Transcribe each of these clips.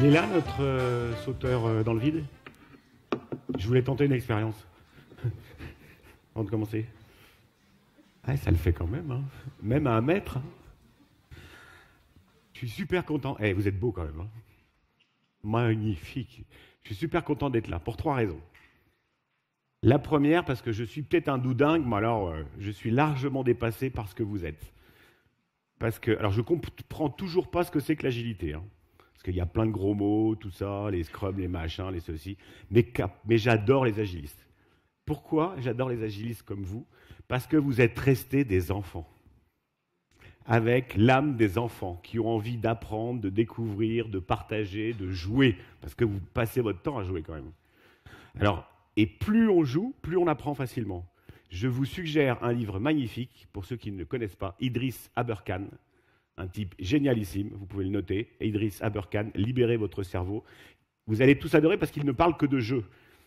Il est là, notre euh, sauteur euh, dans le vide Je voulais tenter une expérience. Avant de commencer. Ah, ça le fait quand même, hein. même à un mètre. Hein. Je suis super content. Eh, vous êtes beau quand même. Hein. Magnifique. Je suis super content d'être là, pour trois raisons. La première, parce que je suis peut-être un doudingue, mais alors euh, je suis largement dépassé par ce que vous êtes. Parce que, alors je comprends toujours pas ce que c'est que l'agilité. Parce qu'il y a plein de gros mots, tout ça, les scrums, les machins, les ceci. Mais, mais j'adore les agilistes. Pourquoi j'adore les agilistes comme vous Parce que vous êtes restés des enfants. Avec l'âme des enfants qui ont envie d'apprendre, de découvrir, de partager, de jouer. Parce que vous passez votre temps à jouer quand même. Alors, et plus on joue, plus on apprend facilement. Je vous suggère un livre magnifique, pour ceux qui ne le connaissent pas, Idriss Aberkan, un type génialissime, vous pouvez le noter, Idriss Aberkan, libérez votre cerveau. Vous allez tous adorer parce qu'il ne parle que de jeu.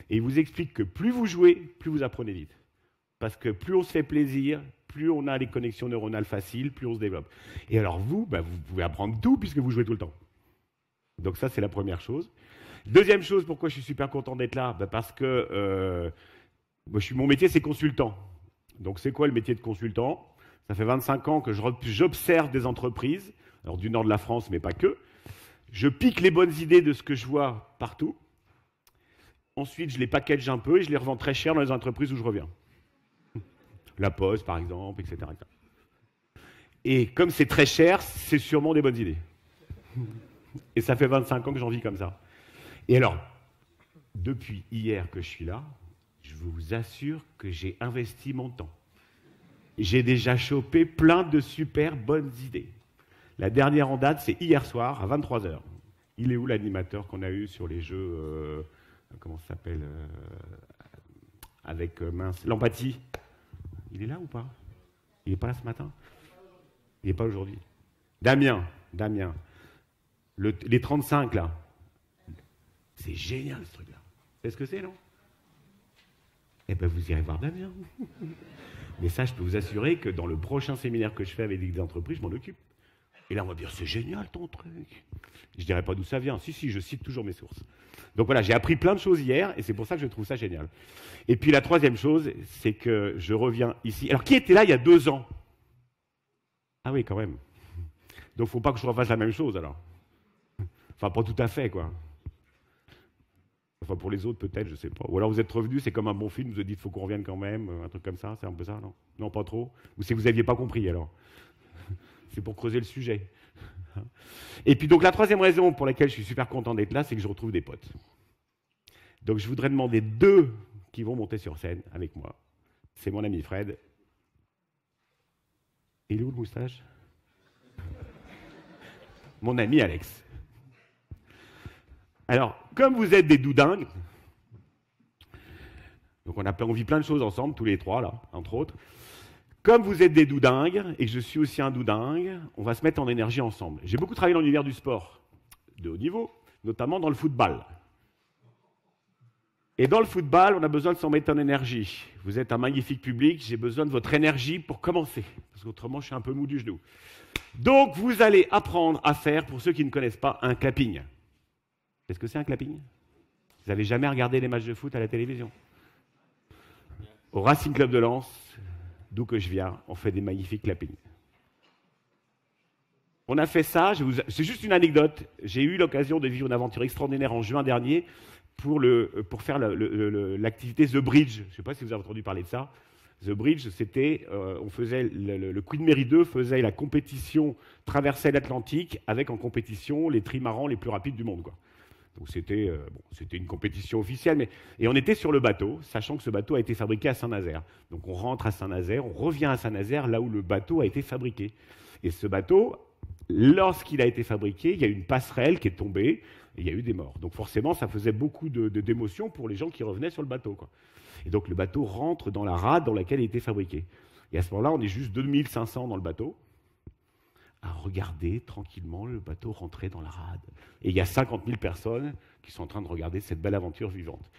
Et il vous explique que plus vous jouez, plus vous apprenez vite. Parce que plus on se fait plaisir, plus on a les connexions neuronales faciles, plus on se développe. Et alors vous, bah, vous pouvez apprendre tout puisque vous jouez tout le temps. Donc ça, c'est la première chose. Deuxième chose, pourquoi je suis super content d'être là bah, Parce que euh, je suis, mon métier, c'est consultant. Donc c'est quoi le métier de consultant ça fait 25 ans que j'observe des entreprises, alors du nord de la France, mais pas que. Je pique les bonnes idées de ce que je vois partout. Ensuite, je les package un peu et je les revends très cher dans les entreprises où je reviens. La Poste, par exemple, etc. Et comme c'est très cher, c'est sûrement des bonnes idées. Et ça fait 25 ans que j'en vis comme ça. Et alors, depuis hier que je suis là, je vous assure que j'ai investi mon temps j'ai déjà chopé plein de super bonnes idées. La dernière en date, c'est hier soir à 23h. Il est où l'animateur qu'on a eu sur les jeux euh, Comment ça s'appelle euh, Avec euh, mince. L'empathie. Il est là ou pas Il n'est pas là ce matin Il n'est pas aujourd'hui. Damien, Damien. les 35 là. C'est génial ce truc-là. C'est ce que c'est, non Eh bien, vous irez voir Damien. Mais ça, je peux vous assurer que dans le prochain séminaire que je fais avec des d'entreprise, je m'en occupe. Et là, on va dire, c'est génial ton truc. Je dirais pas d'où ça vient. Si, si, je cite toujours mes sources. Donc voilà, j'ai appris plein de choses hier, et c'est pour ça que je trouve ça génial. Et puis la troisième chose, c'est que je reviens ici. Alors, qui était là il y a deux ans Ah oui, quand même. Donc, faut pas que je refasse la même chose alors. Enfin, pas tout à fait, quoi. Enfin, pour les autres, peut-être, je sais pas. Ou alors vous êtes revenu, c'est comme un bon film, vous vous dites, faut qu'on revienne quand même, euh, un truc comme ça, c'est un peu ça, non Non, pas trop Ou si vous n'aviez pas compris, alors C'est pour creuser le sujet. Et puis, donc, la troisième raison pour laquelle je suis super content d'être là, c'est que je retrouve des potes. Donc, je voudrais demander deux qui vont monter sur scène avec moi. C'est mon ami Fred. Il est où le moustache Mon ami Alex. Alors, comme vous êtes des doudingues, donc on, vit plein de choses ensemble, tous les trois, là, entre autres. Comme vous êtes des doudingues, et que je suis aussi un doudingue, on va se mettre en énergie ensemble. J'ai beaucoup travaillé dans l'univers du sport, de haut niveau, notamment dans le football. Et dans le football, on a besoin de s'en mettre en énergie. Vous êtes un magnifique public, j'ai besoin de votre énergie pour commencer, parce qu'autrement je suis un peu mou du genou. Donc vous allez apprendre à faire, pour ceux qui ne connaissent pas, un clapping. Est-ce que c'est un clapping Vous n'avez jamais regardé les matchs de foot à la télévision Au Racing Club de Lens, d'où que je viens, on fait des magnifiques clappings. On a fait ça, c'est juste une anecdote. J'ai eu l'occasion de vivre une aventure extraordinaire en juin dernier pour, faire l'activité The Bridge. Je ne sais pas si vous avez entendu parler de ça. The Bridge, c'était, euh, on faisait le, Queen Mary 2 faisait la compétition traversait l'Atlantique avec en compétition les trimarans les plus rapides du monde. Quoi. Donc euh, c'était une compétition officielle, mais et on était sur le bateau, sachant que ce bateau a été fabriqué à Saint-Nazaire. Donc on rentre à Saint-Nazaire, on revient à Saint-Nazaire, là où le bateau a été fabriqué. Et ce bateau, lorsqu'il a été fabriqué, il y a une passerelle qui est tombée, et il y a eu des morts. Donc forcément, ça faisait beaucoup de, d'émotions pour les gens qui revenaient sur le bateau. Et donc le bateau rentre dans la rade dans laquelle il était fabriqué. Et à ce moment-là, on est juste 2500 dans le bateau à regarder tranquillement le bateau rentrer dans la rade. Et il y a 50 000 personnes qui sont en train de regarder cette belle aventure vivante.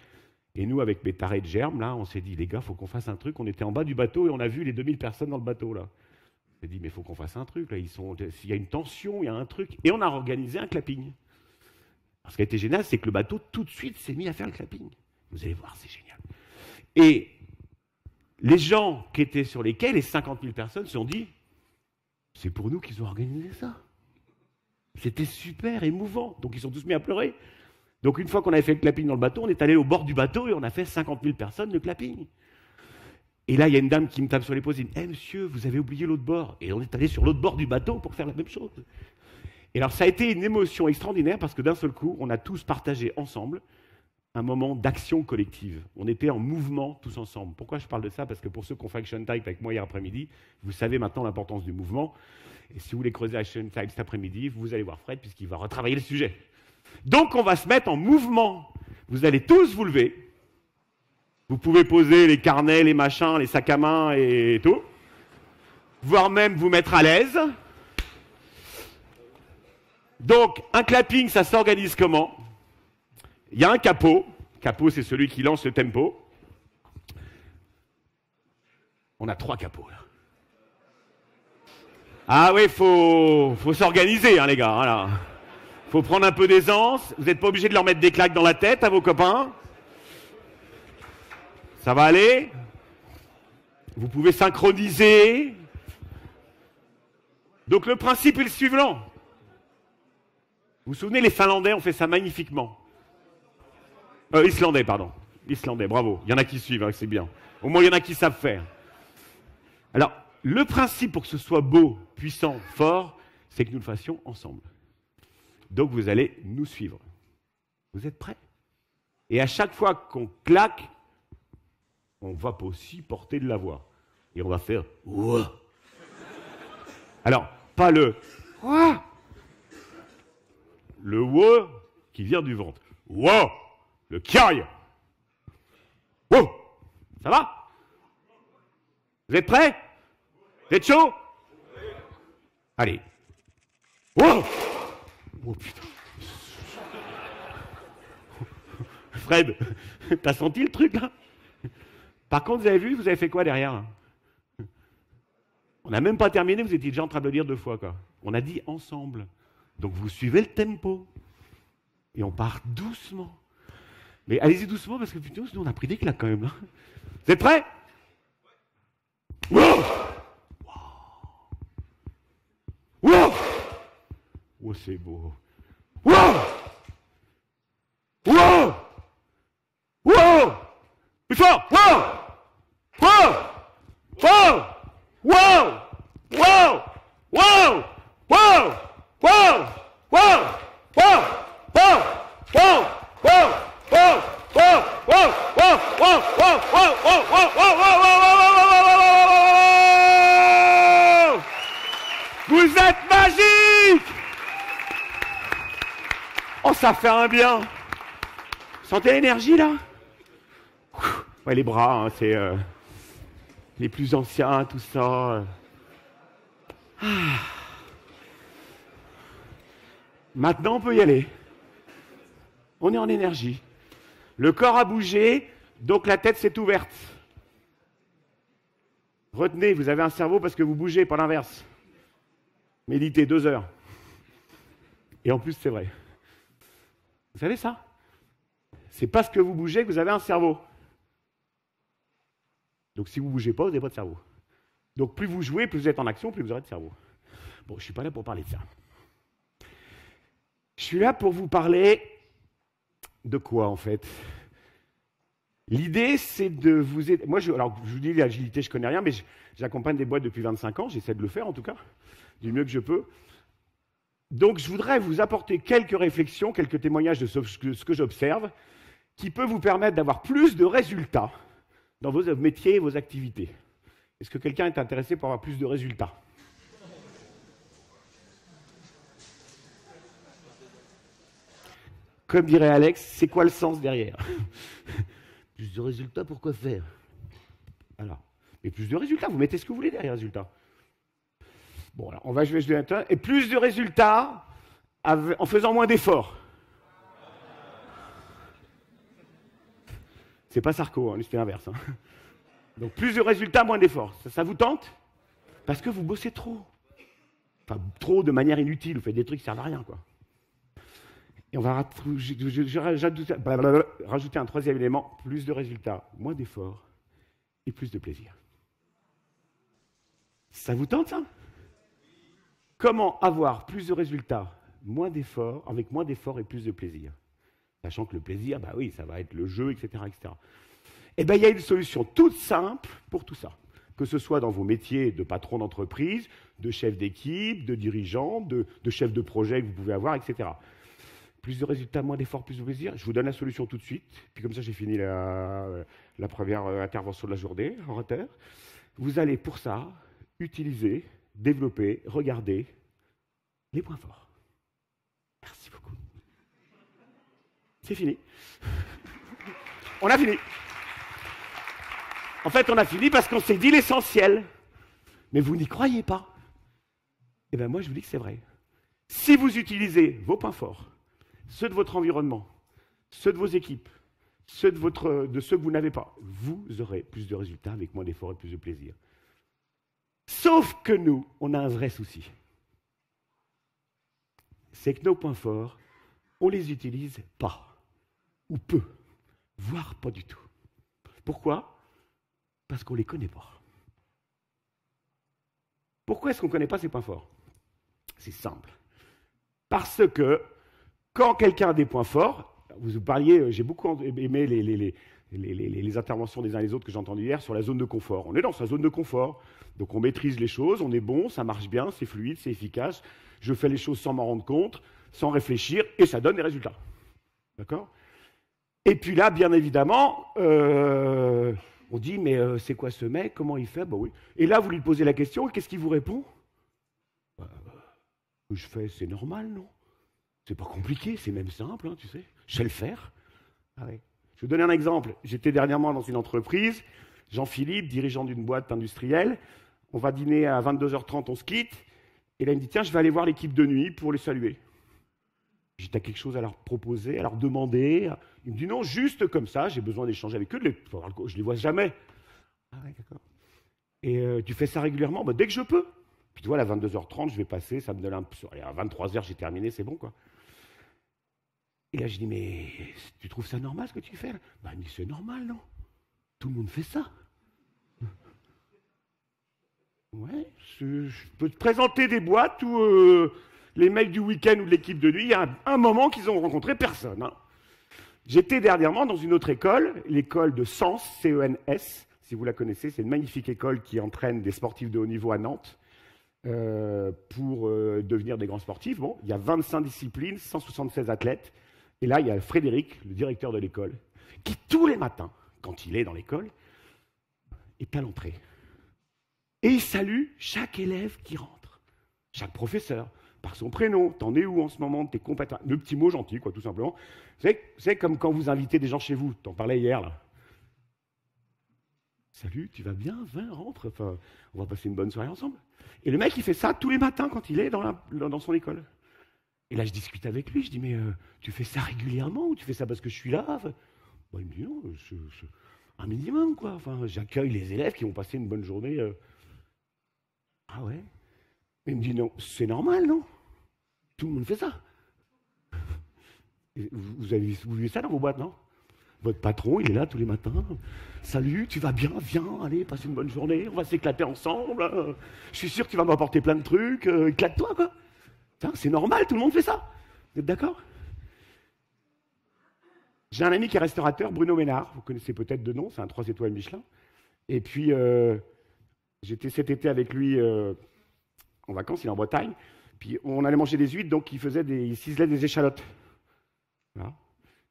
Et nous, avec mes tarés de germes, là, on s'est dit, les gars, faut qu'on fasse un truc. On était en bas du bateau et on a vu les 2000 personnes dans le bateau, là. On s'est dit, mais faut qu'on fasse un truc, là. Ils y a une tension, il y a un truc. Et on a organisé un clapping. ce qui a été génial, c'est que le bateau, tout de suite, s'est mis à faire le clapping. Vous allez voir, c'est génial. Et les gens qui étaient sur les quais, les 50 000 personnes, se sont dit, c'est pour nous qu'ils ont organisé ça. C'était super émouvant. Donc ils sont tous mis à pleurer. Donc une fois qu'on avait fait le clapping dans le bateau, on est allé au bord du bateau et on a fait 50 000 personnes le clapping. Et là, il y a une dame qui me tape sur les et me dit eh, monsieur, vous avez oublié l'autre bord. Et on est allé sur l'autre bord du bateau pour faire la même chose. Et alors, ça a été une émotion extraordinaire parce que d'un seul coup, on a tous partagé ensemble un moment d'action collective. On était en mouvement tous ensemble. Pourquoi je parle de ça Parce que pour ceux qui ont fait Action Type avec moi hier après-midi, vous savez maintenant l'importance du mouvement. Et si vous voulez creuser Action Type cet après-midi, vous allez voir Fred puisqu'il va retravailler le sujet. Donc on va se mettre en mouvement. Vous allez tous vous lever. Vous pouvez poser les carnets, les machins, les sacs à main et tout. Voire même vous mettre à l'aise. Donc un clapping, ça s'organise comment il y a un capot. Capot, c'est celui qui lance le tempo. On a trois capots Ah oui, faut, faut s'organiser, hein, les gars. Voilà. Faut prendre un peu d'aisance. Vous n'êtes pas obligé de leur mettre des claques dans la tête à hein, vos copains. Ça va aller Vous pouvez synchroniser. Donc le principe est le suivant. Vous vous souvenez, les Finlandais ont fait ça magnifiquement. Euh, islandais, pardon. Islandais, bravo. Il y en a qui suivent, hein, c'est bien. Au moins, il y en a qui savent faire. Alors, le principe pour que ce soit beau, puissant, fort, c'est que nous le fassions ensemble. Donc, vous allez nous suivre. Vous êtes prêts Et à chaque fois qu'on claque, on va aussi porter de la voix. Et on va faire Ouah Alors, pas le Ouah le Ouah qui vient du ventre. Ouah le Kiai. Oh Ça va Vous êtes prêts Vous êtes chaud Allez. Wow Oh putain Fred, t'as senti le truc là Par contre, vous avez vu, vous avez fait quoi derrière On n'a même pas terminé, vous étiez déjà en train de le dire deux fois quoi. On a dit ensemble. Donc vous suivez le tempo. Et on part doucement. Mais allez-y doucement parce que putain, on a pris des claques quand même. Hein. Vous êtes prêts wow wow wow c'est beau. ça fait un bien. sentez l'énergie là les bras, hein, c'est euh, les plus anciens, tout ça. Euh. Ah. Maintenant, on peut y aller. On est en énergie. Le corps a bougé, donc la tête s'est ouverte. Retenez, vous avez un cerveau parce que vous bougez, pas l'inverse. Méditez deux heures. Et en plus, c'est vrai. Vous savez ça C'est parce que vous bougez que vous avez un cerveau. Donc si vous ne bougez pas, vous n'avez pas de cerveau. Donc plus vous jouez, plus vous êtes en action, plus vous aurez de cerveau. Bon, je ne suis pas là pour parler de ça. Je suis là pour vous parler de quoi en fait L'idée, c'est de vous aider. Moi, je, alors, je vous dis l'agilité, je connais rien, mais j'accompagne des boîtes depuis 25 ans. J'essaie de le faire, en tout cas, du mieux que je peux. Donc je voudrais vous apporter quelques réflexions, quelques témoignages de ce que j'observe, qui peut vous permettre d'avoir plus de résultats dans vos euh, métiers et vos activités. Est-ce que quelqu'un est intéressé pour avoir plus de résultats Comme dirait Alex, c'est quoi le sens derrière Plus de résultats pour quoi faire Alors, mais plus de résultats, vous mettez ce que vous voulez derrière résultats. Bon, on va jouer de temps Et plus de résultats en faisant moins d'efforts. C'est pas Sarko, hein, c'est l'inverse. Hein. Donc plus de résultats, moins d'efforts. Ça, vous tente Parce que vous bossez trop. Enfin, trop de manière inutile, vous faites des trucs qui servent à rien, quoi. Et on va rajouter un troisième élément, plus de résultats, moins d'efforts et plus de plaisir. Ça vous tente, ça Comment avoir plus de résultats, moins d'efforts, avec moins d'efforts et plus de plaisir Sachant que le plaisir, bah oui, ça va être le jeu, etc. etc. Eh bien, il y a une solution toute simple pour tout ça. Que ce soit dans vos métiers de patron d'entreprise, de chef d'équipe, de dirigeant, de, chef de projet que vous pouvez avoir, etc. Plus de résultats, moins d'efforts, plus de plaisir. Je vous donne la solution tout de suite. Puis comme ça, j'ai fini la, première intervention de la journée, en retard. Vous allez pour ça utiliser développer, regarder les points forts. Merci beaucoup. C'est fini. on a fini. En fait, on a fini parce qu'on s'est dit l'essentiel. Mais vous n'y croyez pas. Eh bien, moi, je vous dis que c'est vrai. Si vous utilisez vos points forts, ceux de votre environnement, ceux de vos équipes, ceux de, de ceux que vous n'avez pas, vous aurez plus de résultats avec moins d'efforts et plus de plaisir. Sauf que nous, on a un vrai souci. C'est que nos points forts, on les utilise pas, ou peu, voire pas du tout. Pourquoi Parce qu'on ne les connaît pas. Pourquoi est-ce qu'on ne connaît pas ces points forts C'est simple. Parce que quand quelqu'un a des points forts, vous parliez, euh, j'ai beaucoup aimé les, les, les, les, interventions des uns et des autres que j'ai entendues hier sur la zone de confort. On est dans sa zone de confort, donc on maîtrise les choses, on est bon, ça marche bien, c'est fluide, c'est efficace, je fais les choses sans m'en rendre compte, sans réfléchir, et ça donne des résultats. D'accord Et puis là, bien évidemment, euh, on dit, mais euh, c'est quoi ce mec Comment il fait bah oui. Et là, vous lui posez la question, qu'est-ce qu'il vous répond bah, que je fais, c'est normal, non C'est pas compliqué, c'est même simple, hein, tu sais. Je sais le faire. Ah je vais donner un exemple. J'étais dernièrement dans une entreprise, Jean-Philippe, dirigeant d'une boîte industrielle. On va dîner à 22h30, on se quitte. Et là, il me dit Tiens, je vais aller voir l'équipe de nuit pour les saluer. J'ai quelque chose à leur proposer, à leur demander. Il me dit Non, juste comme ça, j'ai besoin d'échanger avec eux. Je ne les vois jamais. Ah Et euh, tu fais ça régulièrement bah, Dès que je peux. Puis tu vois, à 22h30, je vais passer, ça me donne un. à 23h, j'ai terminé, c'est bon, quoi. Et là, je dis, mais tu trouves ça normal ce que tu fais Ben, c'est normal, non Tout le monde fait ça. Ouais, je, peux te présenter des boîtes où euh, les mecs du week-end ou de l'équipe de nuit, il y a un, moment qu'ils ont rencontré personne. Hein. J'étais dernièrement dans une autre école, l'école de Sens, C-E-N-S, si vous la connaissez, c'est une magnifique école qui entraîne des sportifs de haut niveau à Nantes. Euh, pour euh, devenir des grands sportifs. Bon, il y a 25 disciplines, 176 athlètes. Et là, il y a Frédéric, le directeur de l'école, qui tous les matins, quand il est dans l'école, est à l'entrée. Et il salue chaque élève qui rentre, chaque professeur, par son prénom. T'en es où en ce moment T'es compétent Le petit mot gentil, quoi, tout simplement. C'est comme quand vous invitez des gens chez vous. T'en parlais hier, là. Salut, tu vas bien Viens, rentre. Enfin, on va passer une bonne soirée ensemble. Et le mec, il fait ça tous les matins quand il est dans son école. Et là, je discute avec lui, je dis, mais euh, tu fais ça régulièrement ou tu fais ça parce que je suis là bah, Il me dit, non, euh, un minimum, quoi. Enfin, j'accueille les élèves qui ont passé une bonne journée. Euh. Ah ouais Il me dit, non, c'est normal, non Tout le monde fait ça. Vous avez vu ça dans vos boîtes, non Votre patron, il est là tous les matins. Salut, tu vas bien Viens, allez, passe une bonne journée, on va s'éclater ensemble. Hein. Je suis sûr que tu vas m'apporter plein de trucs. Éclate-toi, quoi. C'est normal, tout le monde fait ça. Vous êtes d'accord J'ai un ami qui est restaurateur, Bruno Ménard, vous connaissez peut-être de nom, c'est un 3 étoiles Michelin. Et puis, euh, j'étais cet été avec lui euh, en vacances, il est en Bretagne. Puis on allait manger des huîtres, donc il, faisait des, il ciselait des échalotes. Euh,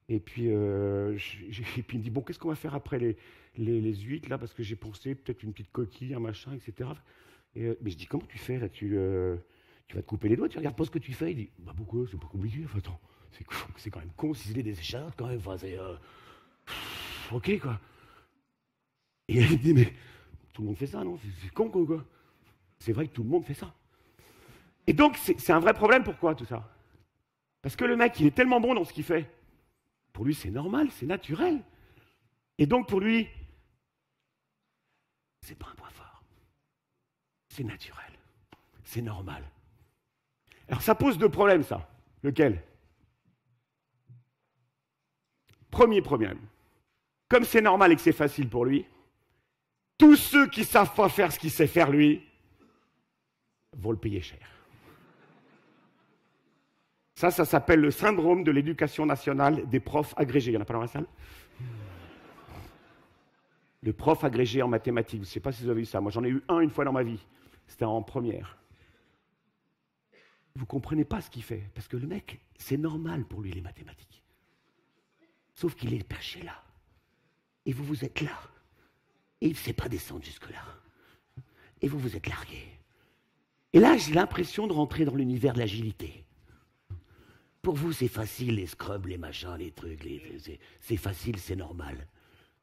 et puis, il me dit, bon, qu'est-ce qu'on va faire après les, les, les huîtres, là, parce que j'ai pensé peut-être une petite coquille, un machin, etc. mais je dis, comment tu fais, tu, tu vas te couper les doigts, tu regardes pas ce que tu fais. Il dit, bah pourquoi C'est pas compliqué. Enfin, attends, c'est quand même con, si c'est des écharpes quand même. Enfin, c'est. Euh, ok, quoi. Et il dit, mais tout le monde fait ça, non C'est con, quoi. quoi. C'est vrai que tout le monde fait ça. Et donc, c'est un vrai problème, pourquoi tout ça Parce que le mec, il est tellement bon dans ce qu'il fait. Pour lui, c'est normal, c'est naturel. Et donc, pour lui, c'est pas un point fort. C'est naturel. C'est normal. Alors ça pose deux problèmes, ça. Lequel Premier problème. Comme c'est normal et que c'est facile pour lui, tous ceux qui savent pas faire ce qu'il sait faire lui vont le payer cher. Ça, ça s'appelle le syndrome de l'éducation nationale des profs agrégés. Il n'y en a pas dans la salle Le prof agrégé en mathématiques. Je ne sais pas si vous avez vu ça. Moi, j'en ai eu un une fois dans ma vie. C'était en première vous comprenez pas ce qu'il fait. Parce que le mec, c'est normal pour lui les mathématiques. Sauf qu'il est perché là. Et vous, vous êtes là. Et il ne sait pas descendre jusque-là. Et vous, vous êtes largué. Et là, j'ai l'impression de rentrer dans l'univers de l'agilité. Pour vous, c'est facile, les scrubs, les machins, les trucs, les, c'est facile, c'est normal.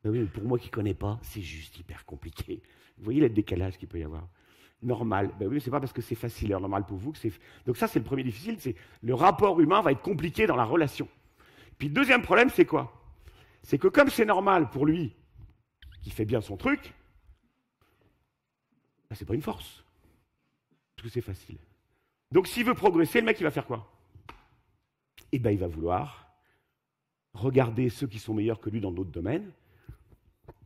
Mais ah pour moi qui ne connais pas, c'est juste hyper compliqué. Vous voyez le décalage qu'il peut y avoir normal. Ben oui, c'est pas parce que c'est facile et normal pour vous que c'est. Donc ça, c'est le premier difficile, c'est le rapport humain va être compliqué dans la relation. Puis le deuxième problème, c'est quoi C'est que comme c'est normal pour lui, qui fait bien son truc, ben, c'est pas une force. Parce que c'est facile. Donc s'il veut progresser, le mec, il va faire quoi Eh bien, il va vouloir regarder ceux qui sont meilleurs que lui dans d'autres domaines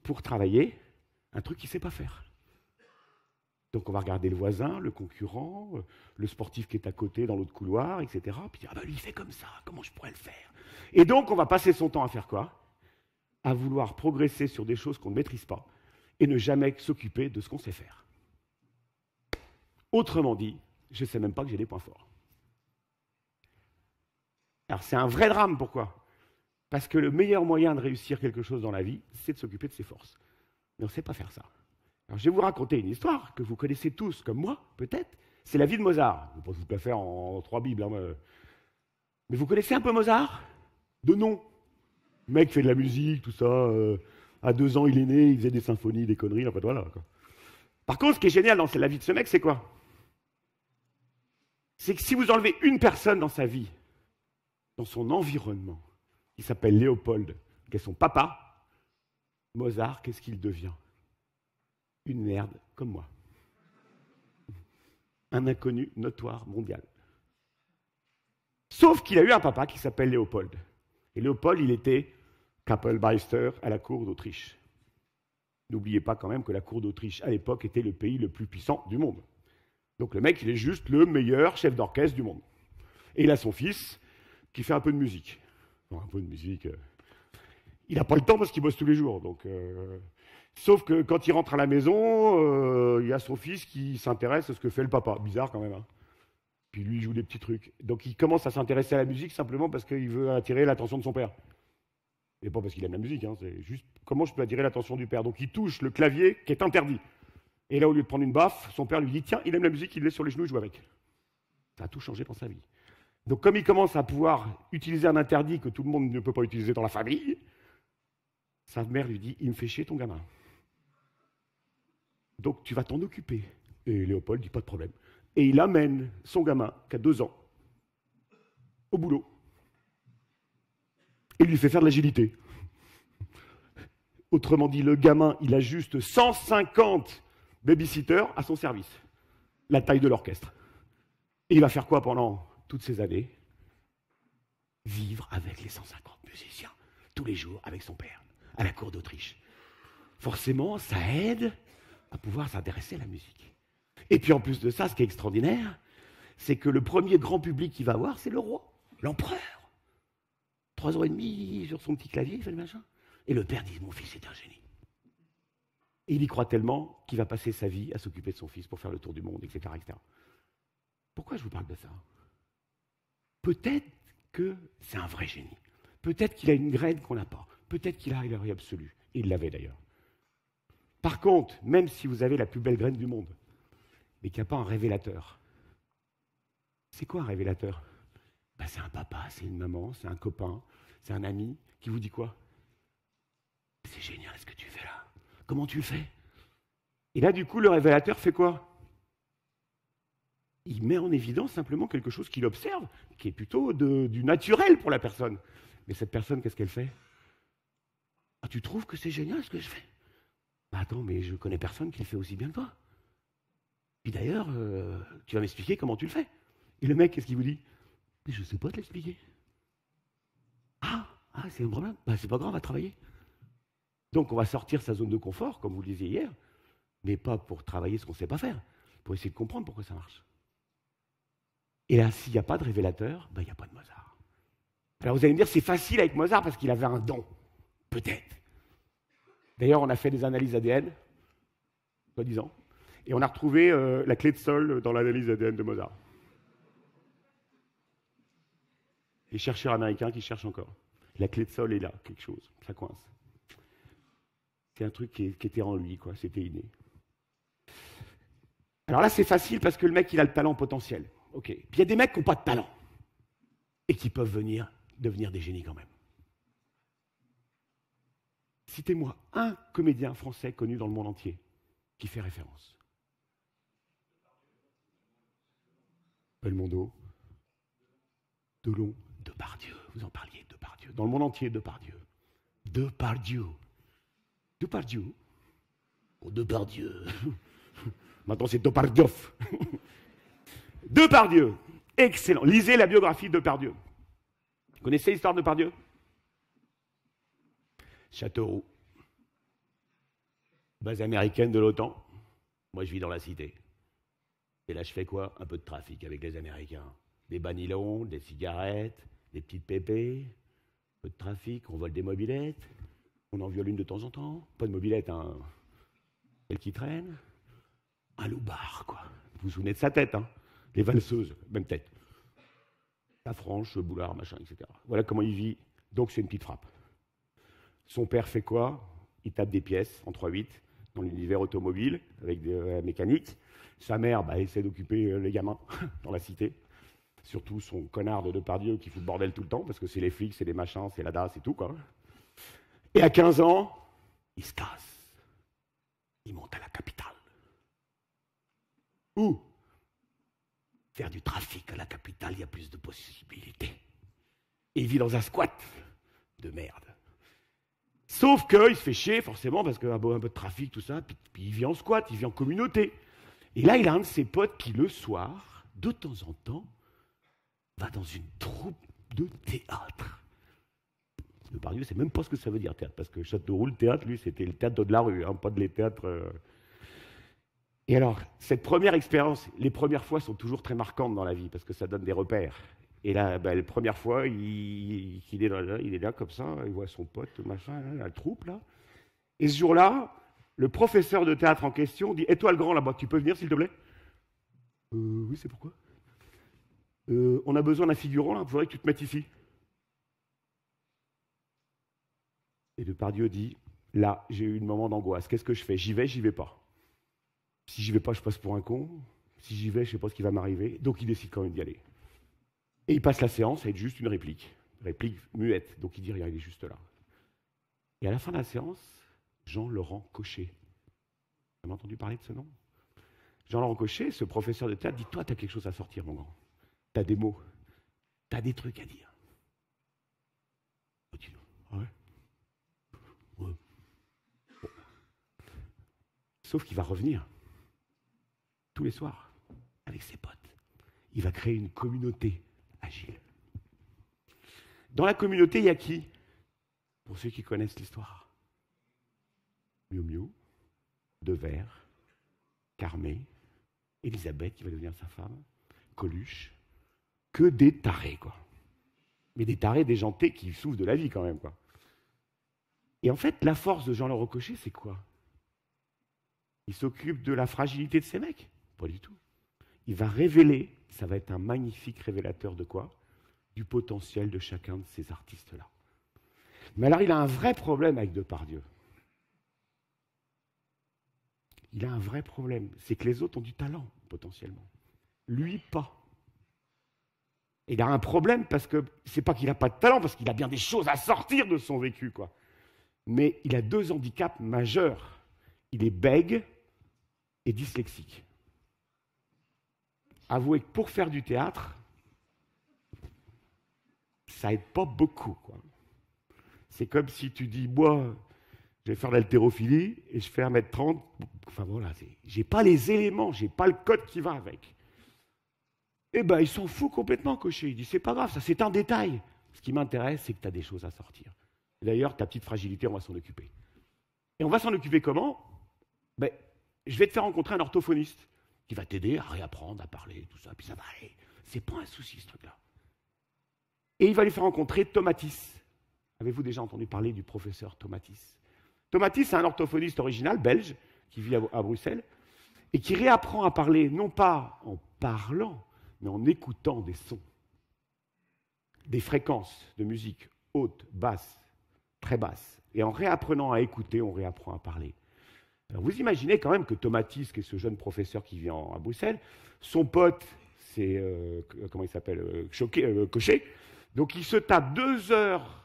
pour travailler un truc qu'il ne sait pas faire. Donc on va regarder le voisin, le concurrent, euh, le sportif qui est à côté dans l'autre couloir, etc. Puis dire, ah ben lui il fait comme ça, comment je pourrais le faire Et donc on va passer son temps à faire quoi À vouloir progresser sur des choses qu'on ne maîtrise pas et ne jamais s'occuper de ce qu'on sait faire. Autrement dit, je ne sais même pas que j'ai des points forts. Alors c'est un vrai drame, pourquoi Parce que le meilleur moyen de réussir quelque chose dans la vie, c'est de s'occuper de ses forces. Mais on ne sait pas faire ça. Alors, je vais vous raconter une histoire que vous connaissez tous, comme moi, peut-être. C'est la vie de Mozart. Je ne vous la faire en, en, trois Bibles. Hein, mais vous connaissez un peu Mozart De nom. mec fait de la musique, tout ça. Euh, à deux ans, il est né, il faisait des symphonies, des conneries, en voilà. Par contre, ce qui est génial dans la vie de ce mec, c'est quoi C'est que si vous enlevez une personne dans sa vie, dans son environnement, qui s'appelle Léopold, qui est son papa, Mozart, qu'est-ce qu'il devient une merde comme moi. Un inconnu notoire mondial. Sauf qu'il a eu un papa qui s'appelle Léopold. Et Léopold, il était Kappelmeister à la cour d'Autriche. N'oubliez pas quand même que la cour d'Autriche, à l'époque, était le pays le plus puissant du monde. Donc le mec, il est juste le meilleur chef d'orchestre du monde. Et il a son fils qui fait un peu de musique. un peu de musique. Euh, il n'a pas le temps parce qu'il bosse tous les jours. Donc, euh, Sauf que quand il rentre à la maison, euh, il y a son fils qui s'intéresse à ce que fait le papa. Bizarre quand même. Hein. Puis lui, il joue des petits trucs. Donc il commence à s'intéresser à la musique simplement parce qu'il veut attirer l'attention de son père. Et pas parce qu'il aime la musique, hein, c'est juste comment je peux attirer l'attention du père. Donc il touche le clavier qui est interdit. Et là, au lieu de prendre une baffe, son père lui dit Tiens, il aime la musique, il est sur les genoux, il joue avec. Ça a tout changé dans sa vie. Donc, comme il commence à pouvoir utiliser un interdit que tout le monde ne peut pas utiliser dans la famille, sa mère lui dit Il me fait chier ton gamin. Donc tu vas t'en occuper. Et Léopold dit pas de problème. Et il amène son gamin, qui a deux ans, au boulot. Et il lui fait faire de l'agilité. Autrement dit, le gamin, il a juste 150 babysitters à son service, la taille de l'orchestre. Et il va faire quoi pendant toutes ces années Vivre avec les 150 musiciens, tous les jours, avec son père, à la cour d'Autriche. Forcément, ça aide à pouvoir s'intéresser à la musique. Et puis en plus de ça, ce qui est extraordinaire, c'est que le premier grand public qu'il va voir, c'est le roi, l'empereur. Trois ans et demi sur son petit clavier, il fait le machin. Et le père dit Mon fils est un génie. Et il y croit tellement qu'il va passer sa vie à s'occuper de son fils pour faire le tour du monde, etc. etc. Pourquoi je vous parle de ça Peut-être que c'est un vrai génie. Peut-être qu'il a une graine qu'on n'a pas. Peut-être qu'il a génie absolu. Il l'avait d'ailleurs. Par contre, même si vous avez la plus belle graine du monde, mais qu'il n'y a pas un révélateur, c'est quoi un révélateur ben, C'est un papa, c'est une maman, c'est un copain, c'est un ami qui vous dit quoi C'est génial ce que tu fais là. Comment tu le fais Et là, du coup, le révélateur fait quoi il met en évidence simplement quelque chose qu'il observe, qui est plutôt du naturel pour la personne. Mais cette personne, qu'est-ce qu'elle fait ah, Tu trouves que c'est génial ce que je fais bah attends, mais je connais personne qui le fait aussi bien que toi. Puis d'ailleurs, euh, tu vas m'expliquer comment tu le fais. Et le mec, qu'est-ce qu'il vous dit je ne sais pas te l'expliquer. Ah, ah, c'est un problème. Bah, c'est pas grave, on va travailler. Donc on va sortir sa zone de confort, comme vous le disiez hier, mais pas pour travailler ce qu'on ne sait pas faire, pour essayer de comprendre pourquoi ça marche. Et là, s'il n'y a pas de révélateur, bah, il n'y a pas de Mozart. Alors vous allez me dire, c'est facile avec Mozart parce qu'il avait un don. Peut-être. D'ailleurs, on a fait des analyses ADN, soi-disant, et on a retrouvé euh, la clé de sol dans l'analyse ADN de Mozart. Les chercheurs américains qui cherchent encore. La clé de sol est là, quelque chose, ça coince. C'est un truc qui, était en lui, quoi, c'était inné. Alors là, c'est facile parce que le mec, il a le talent potentiel. OK. Puis il y a des mecs qui n'ont pas de talent et qui peuvent venir devenir des génies quand même. Citez-moi un comédien français connu dans le monde entier qui fait référence. Belmondo, Delon, Depardieu, vous en parliez, Depardieu, dans le monde entier, Depardieu. Depardieu. Depardieu. De oh, Depardieu. Maintenant, c'est De Depardieu. Excellent. Lisez la biographie de Depardieu. Vous connaissez l'histoire de Depardieu Châteauroux. Base américaine de l'OTAN. Moi, je vis dans la cité. Et là, je fais quoi Un peu de trafic avec les Américains. Des banilons, des cigarettes, des petites pépées, un peu de trafic, on vole des mobilettes, on en viole une de temps en temps. Pas de mobilettes, hein Celle qui traîne. Un loupard, quoi. Vous vous souvenez de sa tête, hein Les valseuses, même tête. La franche, boulard, machin, etc. Voilà comment il vit. Donc, c'est une petite frappe. Son père fait quoi Il tape des pièces en 3-8 dans l'univers automobile avec des euh, mécaniques. Sa mère bah, essaie d'occuper euh, les gamins dans la cité. Surtout son connard de Depardieu qui fout le bordel tout le temps parce que c'est les flics, c'est les machins, c'est la DAS c'est tout quoi. Et à 15 ans, il se casse. Il monte à la capitale. Où Faire du trafic à la capitale, il y a plus de possibilités. Et il vit dans un squat de merde. Sauf qu'il se fait chier, forcément, parce qu'il a un peu de trafic, tout ça, puis, il vit en squat, il vit en communauté. Et là, il a un de ses potes qui, le soir, de temps en temps, va dans une troupe de théâtre. Le barrio, ne sait même pas ce que ça veut dire, théâtre, parce que Châteauroux, le théâtre, lui, c'était le théâtre de la rue, hein, pas de les théâtres. Euh. Et alors, cette première expérience, les premières fois sont toujours très marquantes dans la vie, parce que ça donne des repères. Et là, bah, la première fois, il, est là, il est là comme ça, il voit son pote, machin, la troupe, là. Et ce jour-là, le professeur de théâtre en question dit Et toi, le grand là-bas, tu peux venir, s'il te plaît euh, Oui, c'est pourquoi euh, On a besoin d'un figurant, là, il faudrait que tu te mettes ici. Et Depardieu dit Là, j'ai eu un moment d'angoisse. Qu'est-ce que je fais J'y vais, j'y vais pas. Si j'y vais pas, je passe pour un con. Si j'y vais, je sais pas ce qui va m'arriver. Donc il décide quand même d'y aller. Et il passe la séance à être juste une réplique, réplique muette. Donc il dit rien, il est juste là. Et à la fin de la séance, Jean-Laurent Cochet. Vous avez entendu parler de ce nom Jean-Laurent Cochet, ce professeur de théâtre, dit Toi, tu as quelque chose à sortir, mon grand. Tu as des mots. Tu as des trucs à dire. Ah Sauf qu'il va revenir tous les soirs avec ses potes. Il va créer une communauté dans la communauté, il y a qui Pour ceux qui connaissent l'histoire. Miu Miu, Devers, Carmé, Elisabeth qui va devenir sa femme, Coluche. Que des tarés, quoi. Mais des tarés gentils qui souffrent de la vie quand même, quoi. Et en fait, la force de Jean-Laurent Cochet, c'est quoi Il s'occupe de la fragilité de ses mecs Pas du tout il va révéler, ça va être un magnifique révélateur de quoi Du potentiel de chacun de ces artistes-là. Mais alors il a un vrai problème avec Depardieu. Il a un vrai problème, c'est que les autres ont du talent, potentiellement. Lui, pas. Il a un problème parce que c'est pas qu'il n'a pas de talent, parce qu'il a bien des choses à sortir de son vécu, quoi. Mais il a deux handicaps majeurs. Il est bègue et dyslexique avouez que pour faire du théâtre, ça aide pas beaucoup. C'est comme si tu dis, moi, je vais faire de l'haltérophilie et je fais 1m30. Enfin voilà, j'ai pas les éléments, j'ai pas le code qui va avec. Eh ben, ils sont fous, complètement, cochés. Il dit, c'est pas grave, ça c'est un détail. Ce qui m'intéresse, c'est que tu as des choses à sortir. D'ailleurs, ta petite fragilité, on va s'en occuper. Et on va s'en occuper comment ben, Je vais te faire rencontrer un orthophoniste il va t'aider à réapprendre à parler, tout ça. Puis ça va aller. C'est pas un souci, ce truc-là. Et il va lui faire rencontrer Tomatis. Avez-vous déjà entendu parler du professeur Tomatis Tomatis, c'est un orthophoniste original belge qui vit à Bruxelles et qui réapprend à parler, non pas en parlant, mais en écoutant des sons, des fréquences de musique haute, basse, très basse. Et en réapprenant à écouter, on réapprend à parler vous imaginez quand même que Tomatis, qui est ce jeune professeur qui vient à Bruxelles, son pote, c'est, euh, euh, comment il s'appelle, euh, Cochet, donc il se tape deux heures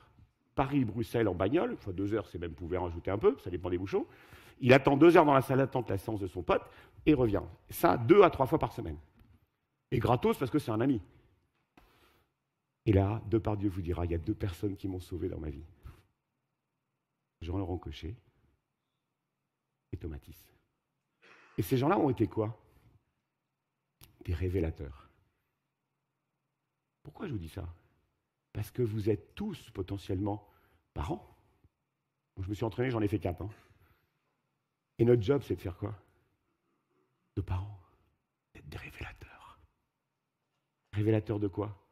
Paris-Bruxelles en bagnole, enfin deux heures, c'est même pouvait rajouter un peu, ça dépend des bouchons. Il attend deux heures dans la salle d'attente la séance de son pote et revient. Ça, deux à trois fois par semaine. Et gratos parce que c'est un ami. Et là, par Dieu vous dira, il y a deux personnes qui m'ont sauvé dans ma vie. Jean-Laurent Cochet et Et ces gens-là ont été quoi Des révélateurs. Pourquoi je vous dis ça Parce que vous êtes tous potentiellement parents. Je me suis entraîné, j'en ai fait quatre. Hein. Et notre job, c'est de faire quoi De parents. D'être des révélateurs. Révélateurs de quoi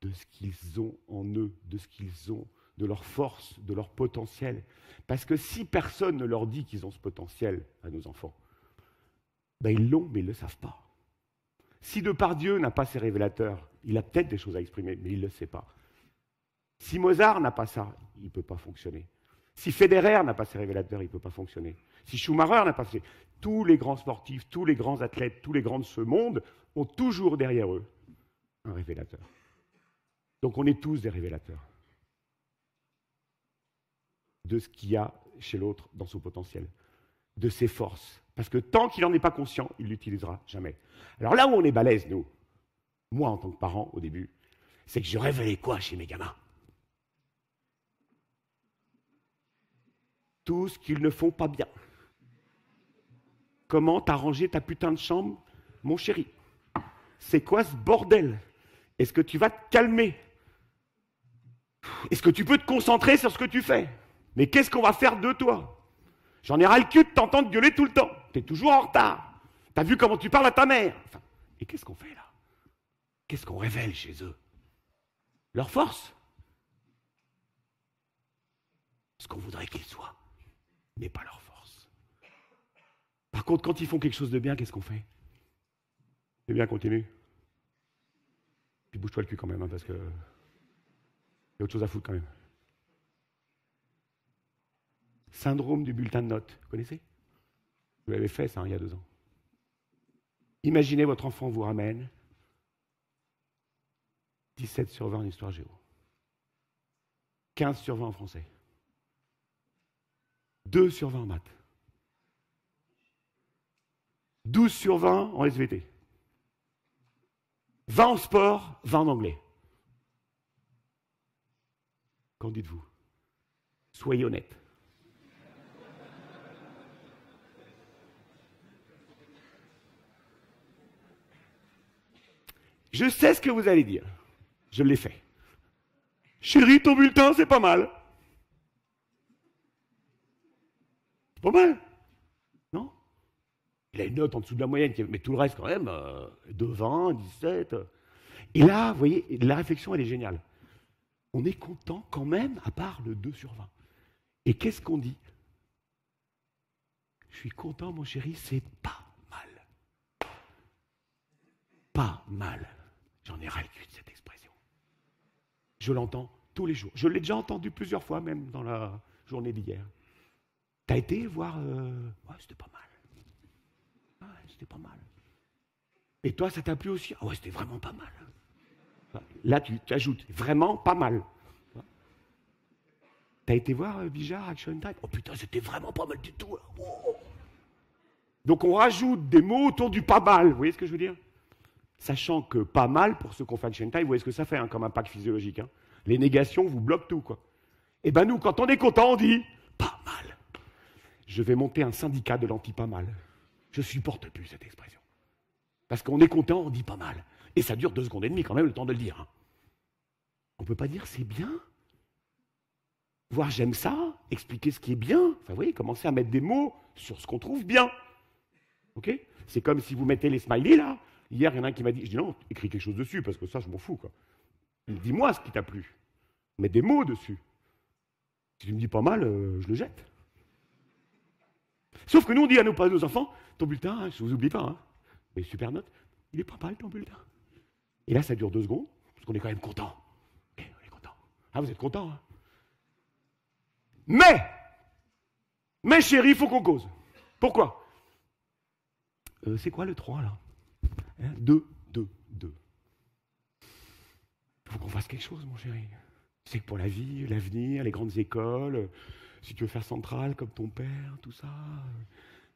De ce qu'ils ont en eux, de ce qu'ils ont de leur force, de leur potentiel. Parce que si personne ne leur dit qu'ils ont ce potentiel à nos enfants, ben ils l'ont, mais ils ne le savent pas. Si Dieu n'a pas ses révélateurs, il a peut-être des choses à exprimer, mais il ne le sait pas. Si Mozart n'a pas ça, il ne peut pas fonctionner. Si Federer n'a pas ses révélateurs, il ne peut pas fonctionner. Si Schumacher n'a pas ses... Tous les grands sportifs, tous les grands athlètes, tous les grands de ce monde ont toujours derrière eux un révélateur. Donc on est tous des révélateurs de ce qu'il y a chez l'autre dans son potentiel, de ses forces. Parce que tant qu'il n'en est pas conscient, il l'utilisera jamais. Alors là où on est balèze, nous, moi en tant que parent au début, c'est que je révélais quoi chez mes gamins Tout ce qu'ils ne font pas bien. Comment t'arranger ta putain de chambre, mon chéri C'est quoi ce bordel Est-ce que tu vas te calmer Est-ce que tu peux te concentrer sur ce que tu fais mais qu'est-ce qu'on va faire de toi J'en ai ras le cul de t'entendre gueuler tout le temps. T'es toujours en retard. T'as vu comment tu parles à ta mère. et qu'est-ce qu'on fait là Qu'est-ce qu'on révèle chez eux Leur force Ce qu'on voudrait qu'ils soient, mais pas leur force. Par contre, quand ils font quelque chose de bien, qu'est-ce qu'on fait Eh bien, continue. Puis bouge-toi le cul quand même, hein, parce que. Il y a autre chose à foutre quand même syndrome du bulletin de notes. Vous connaissez Vous l'avez fait ça il y a deux ans. Imaginez votre enfant vous ramène 17 sur 20 en histoire géo, 15 sur 20 en français, 2 sur 20 en maths, 12 sur 20 en SVT, 20 en sport, 20 en anglais. Qu'en dites-vous Soyez honnête. Je sais ce que vous allez dire. Je l'ai fait. Chéri, ton bulletin, c'est pas mal. C'est Pas mal. Non Il a une note en dessous de la moyenne, mais tout le reste quand même, euh, de 20, 17. Et là, vous voyez, la réflexion, elle est géniale. On est content quand même, à part le 2 sur 20. Et qu'est-ce qu'on dit Je suis content, mon chéri, c'est pas mal. Pas mal. J'en ai ras de cette expression. Je l'entends tous les jours. Je l'ai déjà entendu plusieurs fois, même dans la journée d'hier. T'as été voir. Euh, ouais, c'était pas mal. Ouais, c'était pas mal. Et toi, ça t'a plu aussi ah ouais, c'était vraiment pas mal. Là, tu ajoutes vraiment pas mal. T'as été voir euh, Bijar Action Time Oh putain, c'était vraiment pas mal du tout. Donc on rajoute des mots autour du pas mal. Vous voyez ce que je veux dire Sachant que pas mal, pour ceux qu'on fait de Shentai, vous voyez ce que ça fait hein, comme impact physiologique. Hein. Les négations vous bloquent tout. quoi. Et eh ben nous, quand on est content, on dit pas mal. Je vais monter un syndicat de l'anti-pas mal. Je supporte plus cette expression. Parce qu'on est content, on dit pas mal. Et ça dure deux secondes et demie quand même, le temps de le dire. Hein. On ne peut pas dire c'est bien, Voir « j'aime ça, expliquer ce qui est bien. Enfin, vous voyez, commencer à mettre des mots sur ce qu'on trouve bien. OK C'est comme si vous mettez les smileys là, Hier, il y en a un qui m'a dit, je dis non, écris quelque chose dessus, parce que ça, je m'en fous. Quoi. Dis-moi ce qui t'a plu. Mets des mots dessus. Si tu me dis pas mal, euh, je le jette. Sauf que nous, on dit à nos, enfants, ton bulletin, hein, je vous oublie pas, hein. mais super note, il est pas mal ton bulletin. Et là, ça dure deux secondes, parce qu'on est quand même content. Eh, on est content. Ah, vous êtes content. Hein mais, mais chérie, il faut qu'on cause. Pourquoi euh, C'est quoi le 3 là deux, deux, deux. Il faut qu'on fasse quelque chose, mon chéri. C'est que pour la vie, l'avenir, les grandes écoles, si tu veux faire centrale comme ton père, tout ça,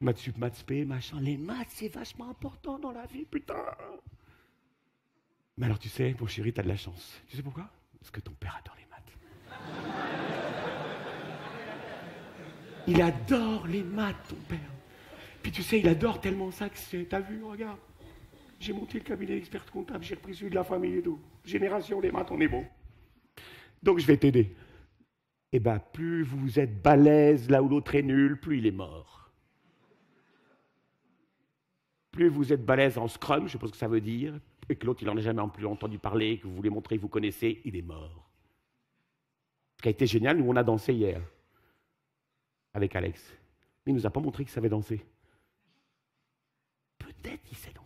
maths sup, maths p, machin, les maths, c'est vachement important dans la vie, putain. Mais alors tu sais, mon chéri, t'as de la chance. Tu sais pourquoi Parce que ton père adore les maths. Il adore les maths, ton père. Puis tu sais, il adore tellement ça que t'as vu, regarde. J'ai monté le cabinet d'experts comptable, j'ai repris celui de la famille et tout. Génération, les maths, on est beau. Donc je vais t'aider. Eh bien, plus vous êtes balèze là où l'autre est nul, plus il est mort. Plus vous êtes balèze en scrum, je sais pas ce que ça veut dire, et que l'autre, il n'en a jamais plus entendu parler, que vous voulez montrer que vous connaissez, il est mort. Ce qui a été génial, nous, on a dansé hier avec Alex. Mais il nous a pas montré qu'il savait danser. Peut-être il sait danser.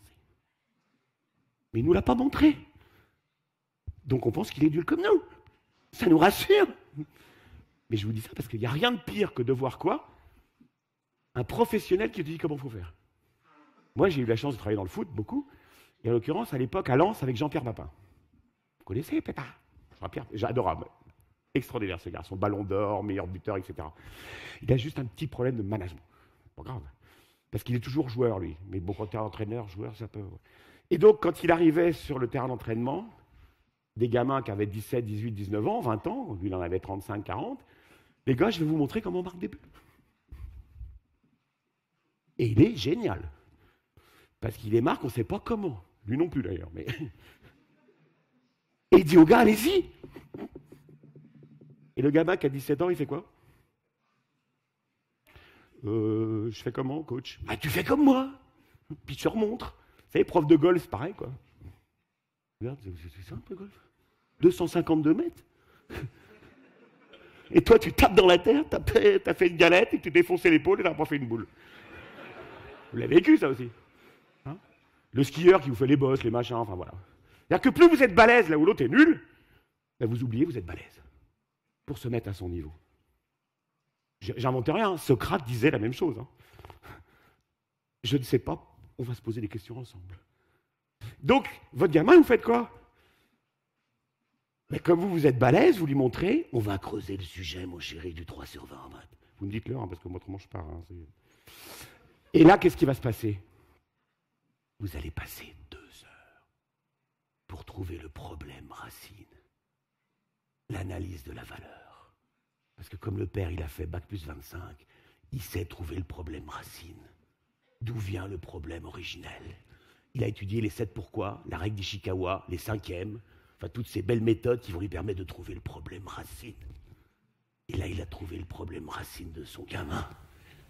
Mais il ne nous l'a pas montré. Donc on pense qu'il est nul comme nous. Ça nous rassure. Mais je vous dis ça parce qu'il n'y a rien de pire que de voir quoi Un professionnel qui te dit comment il faut faire. Moi, j'ai eu la chance de travailler dans le foot, beaucoup. Et en l'occurrence, à l'époque, à Lens, avec Jean-Pierre Papin. Vous connaissez Pépin Jean-Pierre, j'adore. Extraordinaire ce Son ballon d'or, meilleur buteur, etc. Il a juste un petit problème de management. Pas grave. Parce qu'il est toujours joueur, lui. Mais bon, quand tu entraîneur, joueur, ça peut. Et donc, quand il arrivait sur le terrain d'entraînement, des gamins qui avaient 17, 18, 19 ans, 20 ans, lui il en avait 35, 40, les gars, je vais vous montrer comment on marque des buts. Et il est génial. Parce qu'il les marque, on ne sait pas comment. Lui non plus d'ailleurs, mais. Et il dit au gars, allez-y Et le gamin qui a 17 ans, il fait quoi euh, Je fais comment, coach Bah Tu fais comme moi Puis tu remontres. Vous savez, prof de golf, pareil, quoi. Regarde, c'est simple, le golf 252 mètres Et toi, tu tapes dans la terre, t'as fait, as fait une galette, et tu défoncé l'épaule et t'as pas fait une boule. Vous l'avez vécu, ça aussi. Hein le skieur qui vous fait les bosses, les machins, enfin voilà. C'est-à-dire que plus vous êtes balèze là où l'autre est nul, ben, vous oubliez, vous êtes balèze. Pour se mettre à son niveau. J'invente rien, hein. Socrate disait la même chose. Hein. Je ne sais pas on va se poser des questions ensemble. Donc, votre gamin, vous faites quoi Mais comme vous, vous êtes balèze, vous lui montrez, on va creuser le sujet, mon chéri, du 3 sur 20. Vous me dites l'heure, hein, parce que moi, autrement, je pars. Hein, Et là, qu'est-ce qui va se passer Vous allez passer deux heures pour trouver le problème racine, l'analyse de la valeur. Parce que comme le père, il a fait Bac plus 25, il sait trouver le problème racine d'où vient le problème originel. Il a étudié les sept pourquoi, la règle d'Ishikawa, les cinquièmes, enfin toutes ces belles méthodes qui vont lui permettre de trouver le problème racine. Et là, il a trouvé le problème racine de son gamin.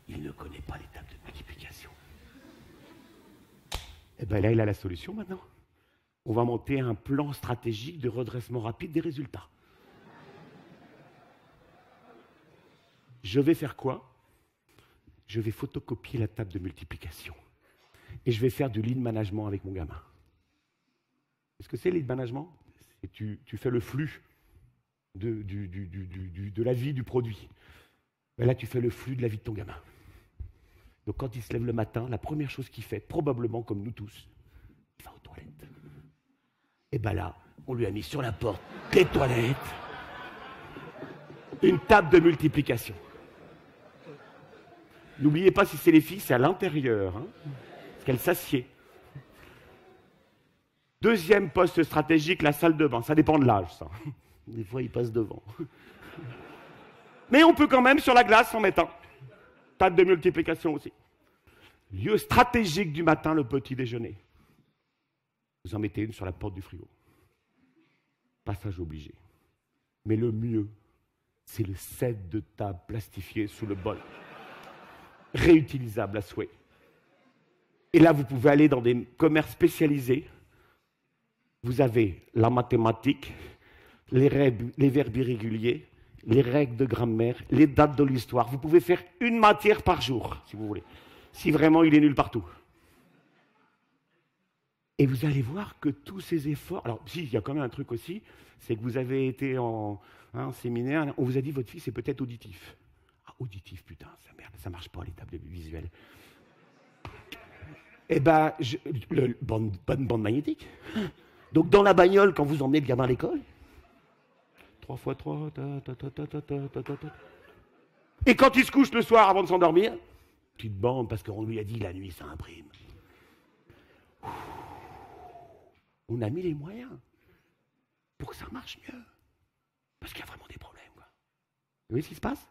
Il ne connaît pas l'étape de multiplication. Et eh bien là, il a la solution maintenant. On va monter un plan stratégique de redressement rapide des résultats. Je vais faire quoi je vais photocopier la table de multiplication et je vais faire du lead management avec mon gamin. Est-ce que c'est le lead management tu, tu, fais le flux de, du, la vie du produit. Ben là, tu fais le flux de la vie de ton gamin. Donc quand il se lève le matin, la première chose qu'il fait, probablement comme nous tous, il va aux toilettes. Et bien là, on lui a mis sur la porte des toilettes, une table de multiplication. N'oubliez pas, si c'est les filles, c'est à l'intérieur, hein, parce qu'elles s'assiedent. Deuxième poste stratégique, la salle de bain. Ça dépend de l'âge, ça. Des fois, ils passent devant. Mais on peut quand même sur la glace en mettant. Table de multiplication aussi. Lieu stratégique du matin, le petit déjeuner. Vous en mettez une sur la porte du frigo. Passage obligé. Mais le mieux, c'est le set de table plastifié sous le bol. Réutilisable, à souhait. Et là, vous pouvez aller dans des commerces spécialisés. Vous avez la mathématique, les, verbes irréguliers, les règles de grammaire, les dates de l'histoire. Vous pouvez faire une matière par jour, si vous voulez, si vraiment il est nul partout. Et vous allez voir que tous ces efforts. Alors, si, il y a quand même un truc aussi, c'est que vous avez été en hein, séminaire, on vous a dit votre fils est peut-être auditif auditif, putain, ça merde, ça marche pas l'étape de visuel. Eh ben, le, bande, bonne bande magnétique. Donc dans la bagnole, quand vous emmenez le gamin à l'école, 3 fois 3, ta, Et quand il se couche le soir avant de s'endormir, petite bande, parce qu'on lui a dit la nuit, ça imprime. on a mis les moyens pour que ça marche mieux. Parce qu'il y a vraiment des problèmes. Quoi. Vous voyez ce qui se passe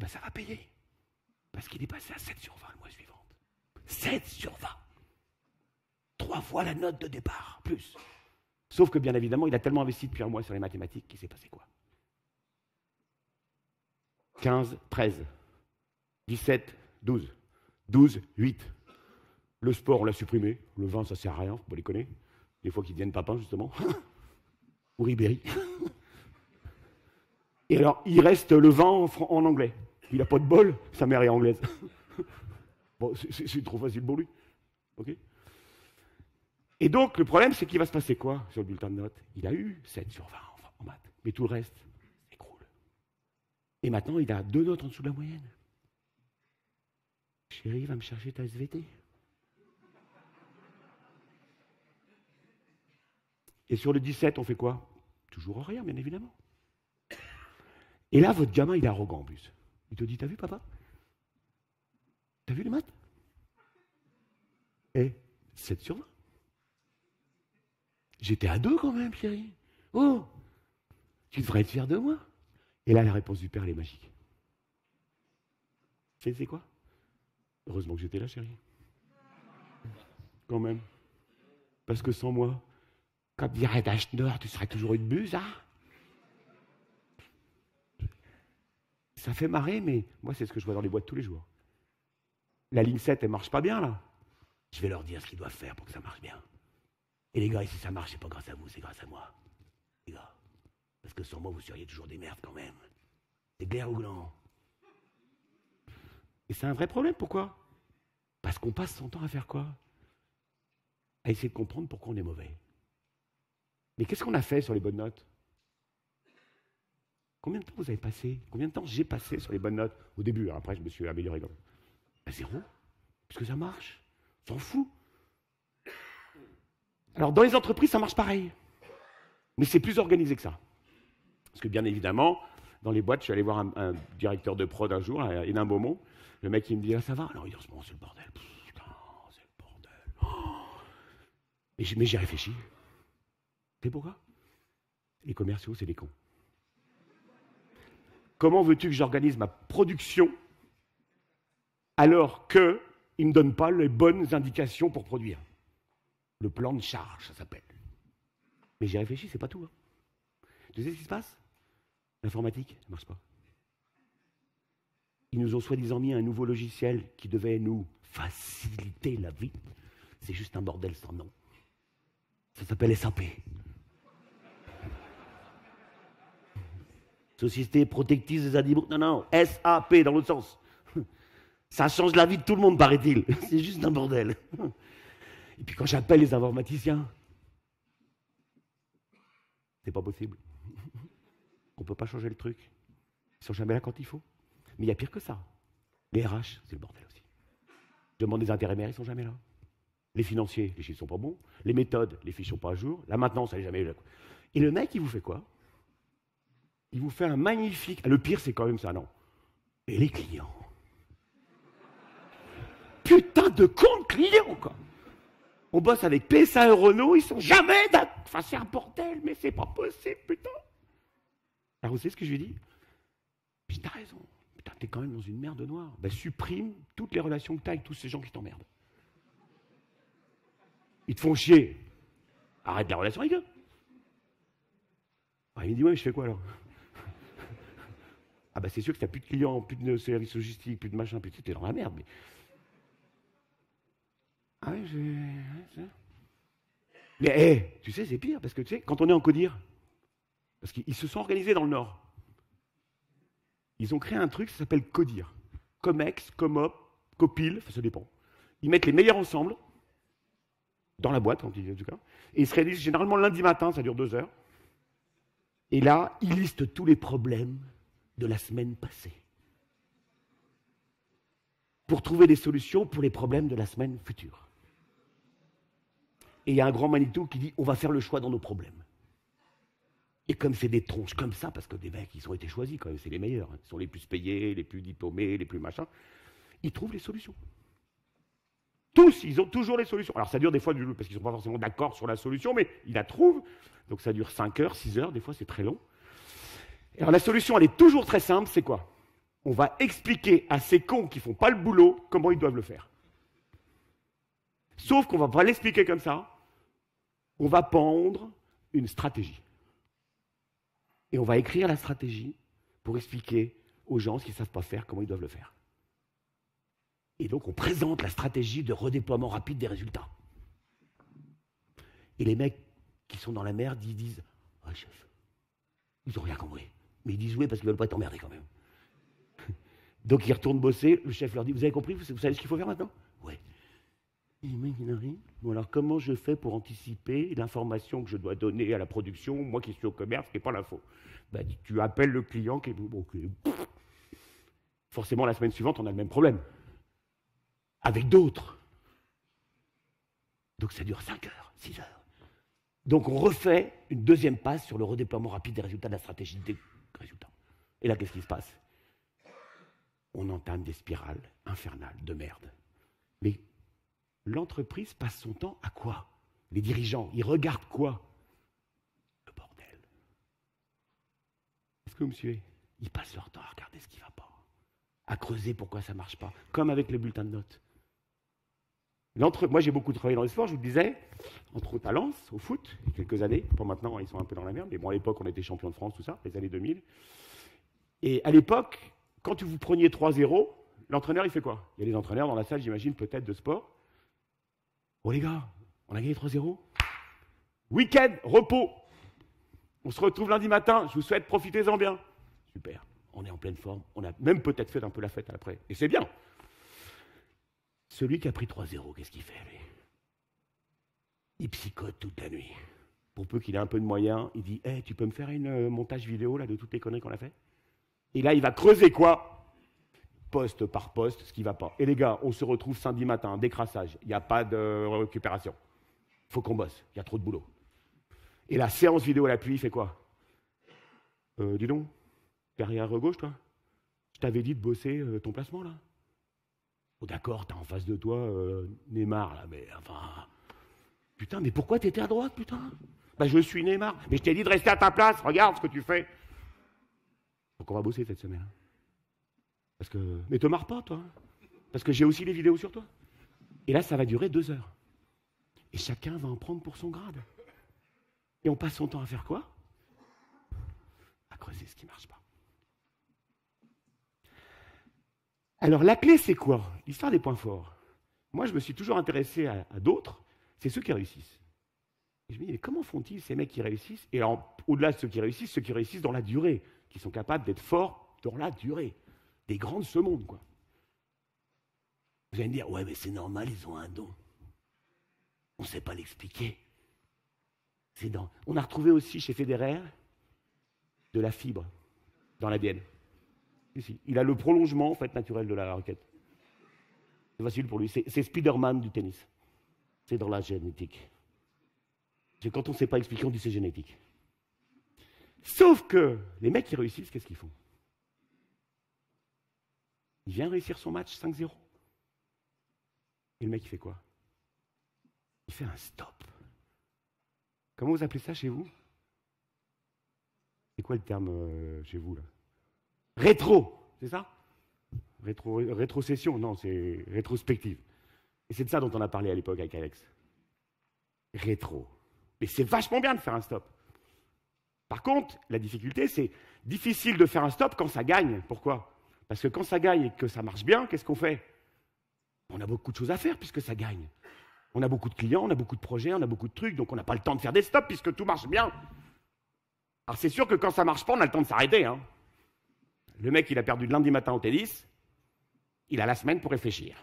ben ça va payer. Parce qu'il est passé à 7 sur 20 le mois suivant. 7 sur 20. Trois fois la note de départ, plus. Sauf que bien évidemment, il a tellement investi depuis un mois sur les mathématiques qu'il s'est passé quoi 15, 13, 17, 12, 12, 8. Le sport, on l'a supprimé. Le vin, ça sert à rien, faut les connaître. Des fois qu'ils deviennent papins, justement. Ou Ribéry. Et alors, il reste le vin en anglais. Il a pas de bol, sa mère est anglaise. bon, c'est trop facile pour lui. OK Et donc, le problème, c'est qu'il va se passer quoi sur le bulletin de notes Il a eu 7 sur 20 en, maths, mais tout le reste s'écroule. Et maintenant, il a deux notes en dessous de la moyenne. Chérie, va me chercher ta SVT. Et sur le 17, on fait quoi Toujours rien, bien évidemment. Et là, votre gamin, il est arrogant en plus. Il te dit, t'as vu papa T'as vu les maths Eh, 7 sur 20. J'étais à deux quand même, chérie. Oh « Oh, tu devrais être fier de moi. Et là, la réponse du père, elle est magique. Tu c'est quoi Heureusement que j'étais là, chérie. Quand même. Parce que sans moi, comme dirait Dachner, tu serais toujours une buse, hein Ça fait marrer, mais moi, c'est ce que je vois dans les boîtes tous les jours. La ligne 7, elle marche pas bien, là. Je vais leur dire ce qu'ils doivent faire pour que ça marche bien. Et les gars, si ça marche, c'est pas grâce à vous, c'est grâce à moi. Les gars. Parce que sans moi, vous seriez toujours des merdes quand même. Des clair ou gland. Et c'est un vrai problème, pourquoi Parce qu'on passe son temps à faire quoi À essayer de comprendre pourquoi on est mauvais. Mais qu'est-ce qu'on a fait sur les bonnes notes Combien de temps vous avez passé Combien de temps j'ai passé sur les bonnes notes au début hein, Après, je me suis amélioré zéro. Parce que ça marche. S'en fout. Alors, dans les entreprises, ça marche pareil. Mais c'est plus organisé que ça. Parce que, bien évidemment, dans les boîtes, je suis allé voir un, directeur de prod un jour, et d'un mot, Le mec, il me dit ah, ça va Alors, il dit oh, c'est le bordel. Putain, c'est le bordel. Oh. mais j'ai réfléchi. sais pourquoi Les commerciaux, c'est des cons. Comment veux-tu que j'organise ma production alors qu'il ne me donne pas les bonnes indications pour produire Le plan de charge, ça s'appelle. Mais j'ai réfléchi, c'est pas tout. Hein. Tu sais ce qui se passe L'informatique, ça ne marche pas. Ils nous ont soi-disant mis un nouveau logiciel qui devait nous faciliter la vie. C'est juste un bordel sans nom. Ça s'appelle SAP. Société protectrice des animaux. Non, non, SAP dans l'autre sens. Ça change la vie de tout le monde, paraît-il. C'est juste un bordel. Et puis quand j'appelle les informaticiens, c'est pas possible. On ne peut pas changer le truc. Ils sont jamais là quand il faut. Mais il y a pire que ça. Les RH, c'est le bordel aussi. Je demande des intérêts ils sont jamais là. Les financiers, les chiffres sont pas bons. Les méthodes, les fiches sont pas à jour. La maintenance, elle n'est jamais. Et le mec, il vous fait quoi il vous fait un magnifique. Ah, le pire, c'est quand même ça, non Et les clients Putain de con clients, quoi On bosse avec PSA et Renault, ils sont jamais d'accord. Enfin, c'est un bordel, mais c'est pas possible, putain Alors, vous savez ce que je lui dis Putain, t'as raison. Putain, t'es quand même dans une merde noire. Ben, supprime toutes les relations que t'as avec tous ces gens qui t'emmerdent. Ils te font chier. Arrête la relation avec eux. Ah, il me dit, ouais, mais je fais quoi alors ah bah c'est sûr que tu plus de clients, plus de services logistiques, plus de machin, puis tu es dans la merde. Mais... Ah oui, Mais hé, tu sais, c'est pire, parce que tu sais, quand on est en Codir, parce qu'ils se sont organisés dans le Nord, ils ont créé un truc qui s'appelle Codir. Comex, Comop, Copil, ça dépend. Ils mettent les meilleurs ensemble, dans la boîte, en tout cas, et ils se réalisent généralement lundi matin, ça dure deux heures. Et là, ils listent tous les problèmes, de la semaine passée pour trouver des solutions pour les problèmes de la semaine future. Et il y a un grand Manitou qui dit on va faire le choix dans nos problèmes. Et comme c'est des tronches comme ça, parce que des mecs, ils ont été choisis quand même, c'est les meilleurs, hein. ils sont les plus payés, les plus diplômés, les plus machins, ils trouvent les solutions. Tous, ils ont toujours les solutions. Alors ça dure des fois du parce qu'ils ne sont pas forcément d'accord sur la solution, mais ils la trouvent. Donc ça dure 5 heures, 6 heures, des fois c'est très long. Alors la solution, elle est toujours très simple, c'est quoi On va expliquer à ces cons qui ne font pas le boulot comment ils doivent le faire. Sauf qu'on va pas l'expliquer comme ça. On va pendre une stratégie. Et on va écrire la stratégie pour expliquer aux gens ce qu'ils ne savent pas faire, comment ils doivent le faire. Et donc on présente la stratégie de redéploiement rapide des résultats. Et les mecs qui sont dans la merde, ils disent Ah, chef, ils n'ont rien compris. Mais ils disent oui parce qu'ils ne veulent pas être emmerdés quand même. Donc ils retournent bosser, le chef leur dit, vous avez compris, vous savez ce qu'il faut faire maintenant Oui. Il Bon alors comment je fais pour anticiper l'information que je dois donner à la production, moi qui suis au commerce, qui n'est pas l'info bah, Tu appelles le client qui est... Forcément, la semaine suivante, on a le même problème. Avec d'autres. Donc ça dure 5 heures, 6 heures. Donc on refait une deuxième passe sur le redéploiement rapide des résultats de la stratégie de résultat. Et là, qu'est-ce qui se passe On entame des spirales infernales de merde. Mais l'entreprise passe son temps à quoi Les dirigeants, ils regardent quoi Le bordel. Est-ce que vous me suivez Ils passent leur temps à regarder ce qui ne va pas, à creuser pourquoi ça ne marche pas, comme avec le bulletin de notes. Moi, j'ai beaucoup travaillé dans le sport, je vous le disais, entre autres à au foot, il y a quelques années. Pour maintenant, ils sont un peu dans la merde. Mais bon, à l'époque, on était champion de France, tout ça, les années 2000. Et à l'époque, quand vous preniez 3-0, l'entraîneur, il fait quoi Il y a des entraîneurs dans la salle, j'imagine, peut-être de sport. Oh les gars, on a gagné 3-0. Week-end, repos. On se retrouve lundi matin. Je vous souhaite, profitez-en bien. Super. On est en pleine forme. On a même peut-être fait un peu la fête après. Et c'est bien. Celui qui a pris 3-0, qu'est-ce qu'il fait, lui Il psychote toute la nuit. Pour peu qu'il ait un peu de moyens, il dit Eh, tu peux me faire une euh, montage vidéo là, de toutes les conneries qu'on a fait Et là, il va creuser quoi Poste par poste, ce qui va pas. Et les gars, on se retrouve samedi matin, décrassage. Il n'y a pas de récupération. faut qu'on bosse. Il y a trop de boulot. Et la séance vidéo à la pluie, il fait quoi euh, Dis donc, derrière gauche, toi Je t'avais dit de bosser euh, ton placement là Oh, d'accord, t'as en face de toi euh, Neymar, là, mais enfin. Putain, mais pourquoi t'étais à droite, putain Bah, je suis Neymar. Mais je t'ai dit de rester à ta place, regarde ce que tu fais. Donc, on va bosser cette semaine. Hein. Parce que. Mais te marre pas, toi. Hein. Parce que j'ai aussi les vidéos sur toi. Et là, ça va durer deux heures. Et chacun va en prendre pour son grade. Et on passe son temps à faire quoi À creuser ce qui marche pas. Alors la clé, c'est quoi L'histoire des points forts. Moi, je me suis toujours intéressé à, d'autres, c'est ceux qui réussissent. je me dis, mais comment font-ils ces mecs qui réussissent Et au-delà de ceux qui réussissent, ceux qui réussissent dans la durée, qui sont capables d'être forts dans la durée, des grands de monde, quoi. Vous allez me dire, ouais, mais c'est normal, ils ont un don. On ne sait pas l'expliquer. On a retrouvé aussi chez Federer de la fibre dans la bienne. Il a le prolongement en fait, naturel de la raquette. C'est facile pour lui. C'est Spider-Man du tennis. C'est dans la génétique. C'est quand on ne sait pas expliquer, on dit c'est génétique. Sauf que les mecs qui réussissent, qu'est-ce qu'ils font Il vient réussir son match 5-0. Et le mec, il fait quoi Il fait un stop. Comment vous appelez ça chez vous C'est quoi le terme euh, chez vous là rétro, c'est ça rétro, Rétrocession, non, c'est rétrospective. Et c'est de ça dont on a parlé à l'époque avec Alex. Rétro. Mais c'est vachement bien de faire un stop. Par contre, la difficulté, c'est difficile de faire un stop quand ça gagne. Pourquoi Parce que quand ça gagne et que ça marche bien, qu'est-ce qu'on fait On a beaucoup de choses à faire puisque ça gagne. On a beaucoup de clients, on a beaucoup de projets, on a beaucoup de trucs, donc on n'a pas le temps de faire des stops puisque tout marche bien. Alors c'est sûr que quand ça marche pas, on a le temps de s'arrêter. Hein. Le mec, il a perdu le lundi matin au tennis, il a la semaine pour réfléchir.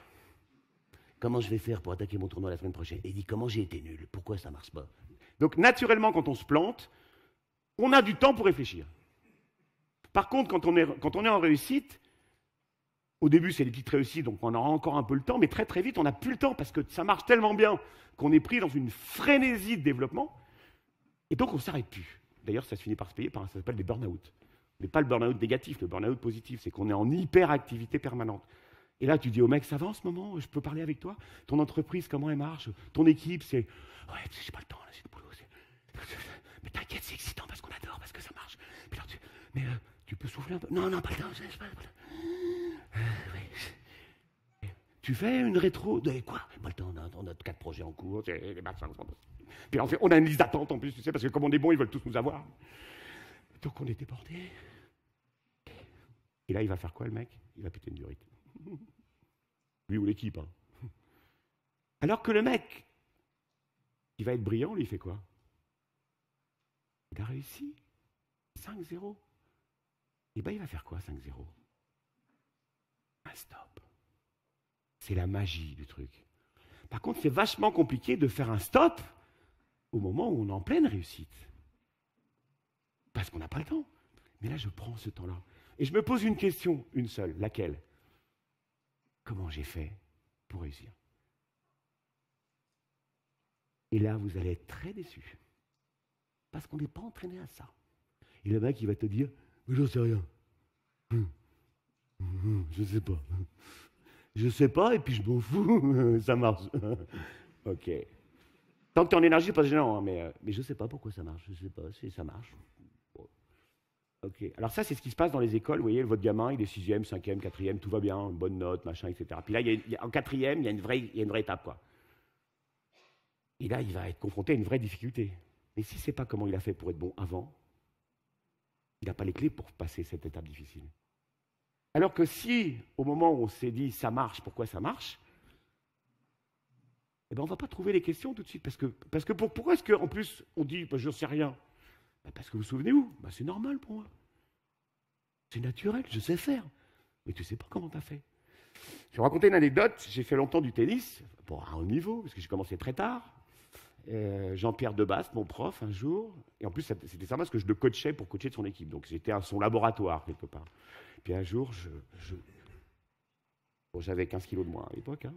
Comment je vais faire pour attaquer mon tournoi la semaine prochaine Et il dit comment j'ai été nul, pourquoi ça marche pas Donc naturellement, quand on se plante, on a du temps pour réfléchir. Par contre, quand on est, en réussite, au début, c'est les petites réussites, donc on aura encore un peu le temps, mais très très vite, on n'a plus le temps parce que ça marche tellement bien qu'on est pris dans une frénésie de développement, et donc on ne s'arrête plus. D'ailleurs, ça se finit par se payer par ça s'appelle des burn-out. Mais pas le burn-out négatif, le burn-out positif, c'est qu'on est en hyperactivité permanente. Et là, tu dis au mec, ça va en ce moment, je peux parler avec toi Ton entreprise, comment elle marche Ton équipe, c'est. Ouais, j'ai pas le temps, j'ai du boulot. Mais t'inquiète, c'est excitant parce qu'on adore, parce que ça marche. là, tu... Mais euh, tu peux souffler un peu Non, non, pas le temps, j'ai pas le euh, Tu fais une rétro de quoi Pas le temps, on a, quatre projets en cours, Puis on, fait, on a une liste d'attente en plus, tu sais, parce que comme on est bons, ils veulent tous nous avoir. Donc on est débordés. Et là, il va faire quoi, le mec Il va péter une durite. lui ou l'équipe. Hein. Alors que le mec, il va être brillant, lui, il fait quoi Il a réussi. 5-0. Et bien, il va faire quoi, 5-0 Un ah, stop. C'est la magie du truc. Par contre, c'est vachement compliqué de faire un stop au moment où on est en pleine réussite. Parce qu'on n'a pas le temps. Mais là, je prends ce temps-là. Et je me pose une question, une seule, laquelle Comment j'ai fait pour réussir Et là, vous allez être très déçu. Parce qu'on n'est pas entraîné à ça. Et le mec, il va te dire, mais j'en sais rien. Hum. Hum, je ne sais pas. Je ne sais pas, et puis je m'en fous, ça marche. ok. Tant que tu es en énergie, c'est pas gênant, hein, mais, euh, mais je sais pas pourquoi ça marche. Je ne sais pas si ça marche. Alors ça, c'est ce qui se passe dans les écoles. Vous voyez, votre gamin, il est sixième, cinquième, quatrième, tout va bien, bonne note, machin, etc. Puis là, en quatrième, il y, a une vraie, y a une vraie étape, quoi. Et là, il va être confronté à une vraie difficulté. Mais si c'est pas comment il a fait pour être bon avant, il n'a pas les clés pour passer cette étape difficile. Alors que si, au moment où on s'est dit ça marche, pourquoi ça marche, eh ben, on ne va pas trouver les questions tout de suite. Parce que, pourquoi est-ce qu'en plus, on dit, bah, je ne sais rien bah, parce que vous, vous souvenez où bah, C'est normal pour moi. C'est naturel, je sais faire. Mais tu ne sais pas comment tu as fait. Je vais raconter une anecdote. J'ai fait longtemps du tennis, pour un haut niveau, parce que j'ai commencé très tard. Euh, Jean-Pierre Debast, mon prof, un jour, et en plus c'était sympa parce que je le coachais pour coacher de son équipe, donc j'étais à son laboratoire quelque part. Puis un jour, je, j'avais 15 kilos de moins à l'époque, hein.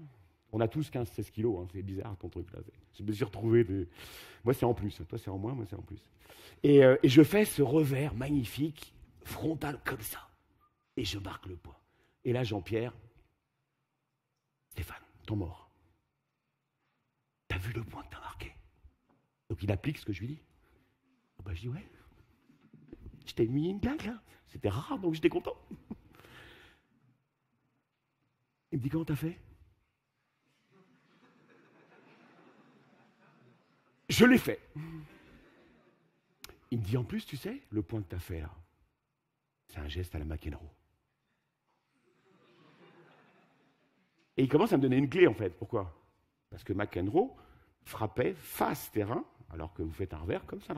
On a tous 15-16 kilos, hein, c'est bizarre ton truc là. Je me suis retrouvé. Moi c'est en plus, toi c'est en moins, moi c'est en plus. Euh, et, je fais ce revers magnifique, frontal comme ça. Et je marque le poids. Et là Jean-Pierre, Stéphane, ton mort. T'as vu le point que t'as marqué Donc il applique ce que je lui dis. Ah bah, je dis ouais. Je t'ai mis une blague là. C'était rare donc j'étais content. Il me dit comment t'as fait je l'ai fait. Il me dit, en plus, tu sais, le point de ta as là, c'est un geste à la McEnroe. Et il commence à me donner une clé, en fait. Pourquoi Parce que McEnroe frappait face terrain, alors que vous faites un revers comme ça,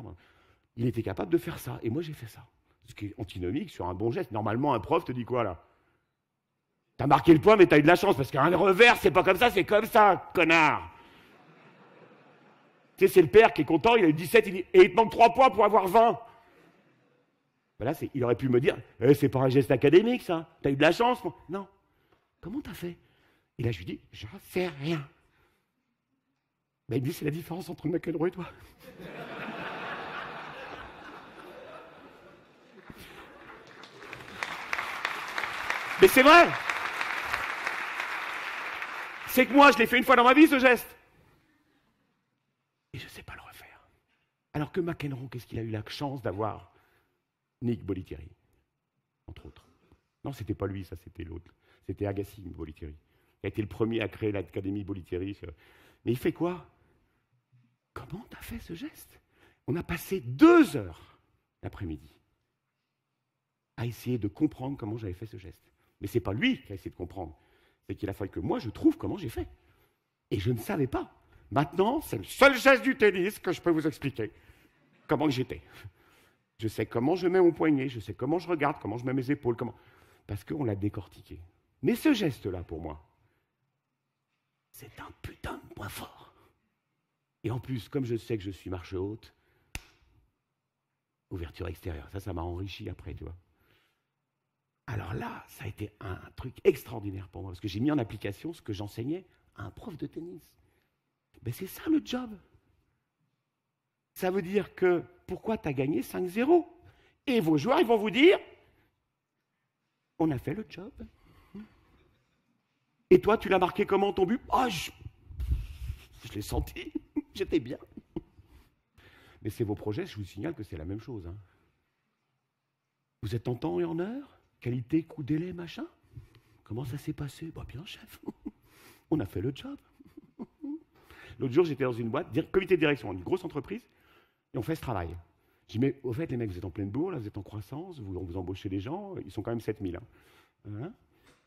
Il était capable de faire ça, et moi j'ai fait ça. Ce qui est antinomique sur un bon geste. Normalement, un prof te dit quoi, là T'as marqué le point, mais t'as eu de la chance, parce qu'un revers, c'est pas comme ça, c'est comme ça, connard c'est le père qui est content, il a eu 17, il et il te manque 3 points pour avoir 20. Voilà, ben il aurait pu me dire, eh, c'est pas un geste académique ça, t'as eu de la chance. Non. Comment t'as fait Et là, je lui dis, j'en sais rien. mais ben, il me dit, c'est la différence entre McElroy et toi. Mais c'est vrai C'est que moi, je l'ai fait une fois dans ma vie, ce geste. Alors que McEnroe, qu'est-ce qu'il a eu la chance d'avoir Nick Bolitieri, entre autres. Non, c'était pas lui, ça, c'était l'autre. C'était Agassi, Bolitieri. Il a été le premier à créer l'Académie Bolitieri. Mais il fait quoi Comment t'as fait ce geste On a passé deux heures l'après-midi à essayer de comprendre comment j'avais fait ce geste. Mais c'est pas lui qui a essayé de comprendre. C'est qu'il a fallu que moi, je trouve comment j'ai fait. Et je ne savais pas. Maintenant, c'est le seul geste du tennis que je peux vous expliquer. Comment j'étais. Je sais comment je mets mon poignet, je sais comment je regarde, comment je mets mes épaules, comment... parce qu'on l'a décortiqué. Mais ce geste-là, pour moi, c'est un putain de point fort. Et en plus, comme je sais que je suis marche haute, ouverture extérieure, ça, ça m'a enrichi après, tu vois. Alors là, ça a été un truc extraordinaire pour moi, parce que j'ai mis en application ce que j'enseignais à un prof de tennis. Mais ben, c'est ça le job. Ça veut dire que pourquoi tu as gagné 5-0 Et vos joueurs, ils vont vous dire on a fait le job. Et toi, tu l'as marqué comment ton but oh, je, l'ai senti, j'étais bien. Mais c'est vos projets, je vous signale que c'est la même chose. Hein. Vous êtes en temps et en heure Qualité, coût, délai, machin Comment ça s'est passé Bah bien, chef. On a fait le job. L'autre jour, j'étais dans une boîte, comité de direction, une grosse entreprise, et on fait ce travail. Je dis, mais au fait, les mecs, vous êtes en pleine bourre, là, vous êtes en croissance, vous, vous embauchez des gens, ils sont quand même 7000. Hein. Hein?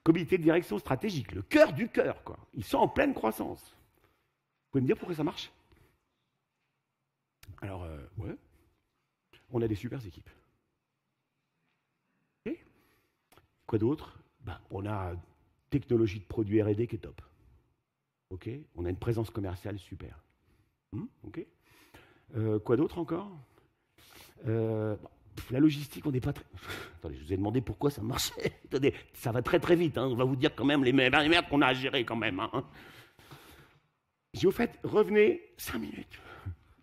comité de direction stratégique, le cœur du cœur, quoi. Ils sont en pleine croissance. Vous pouvez me dire pourquoi ça marche Alors, euh, ouais, on a des super équipes. Et quoi d'autre bah, On a technologie de produits RD qui est top. Ok, on a une présence commerciale super. Hmm, ok. Euh, quoi d'autre encore euh, La logistique, on n'est pas très. Attendez, je vous ai demandé pourquoi ça marchait. Attendez, ça va très très vite. Hein. On va vous dire quand même les, mêmes merdes qu'on a à gérer quand même. Hein. J'ai au fait, revenez 5 minutes.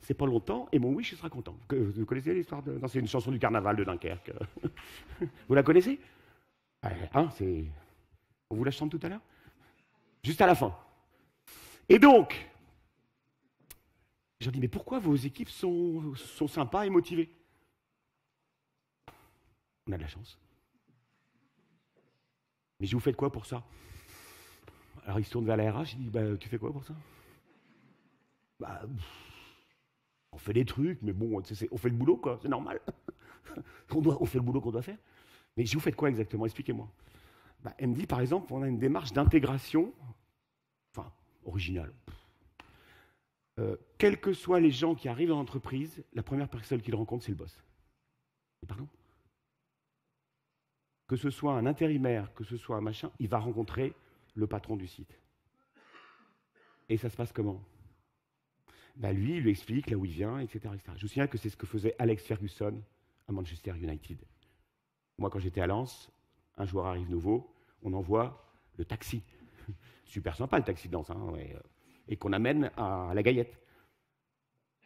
C'est pas longtemps, et mon wish sera content. Vous connaissez l'histoire de. Non, c'est une chanson du carnaval de Dunkerque. Vous la connaissez ah, hein, c'est. On vous la chante tout à l'heure Juste à la fin. Et donc, j'ai dis mais pourquoi vos équipes sont, sympas et motivées On a de la chance. Mais je vous faites quoi pour ça Alors il se tourne vers la RH, je dit, bah, tu fais quoi pour ça Bah, on fait des trucs, mais bon, on fait le boulot, quoi, c'est normal. on, fait le boulot qu'on doit faire. Mais je vous faites quoi exactement Expliquez-moi. Bah, elle me dit, par exemple, on a une démarche d'intégration original. Euh, quels que soient les gens qui arrivent dans l'entreprise, la première personne qu'ils rencontrent, c'est le boss. Pardon Que ce soit un intérimaire, que ce soit un machin, il va rencontrer le patron du site. Et ça se passe comment bah, Lui, il lui explique là où il vient, etc. etc. Je me souviens que c'est ce que faisait Alex Ferguson à Manchester United. Moi, quand j'étais à Lens, un joueur arrive nouveau, on envoie le taxi super sympa le taxi hein, euh, et qu'on amène à la Gaillette.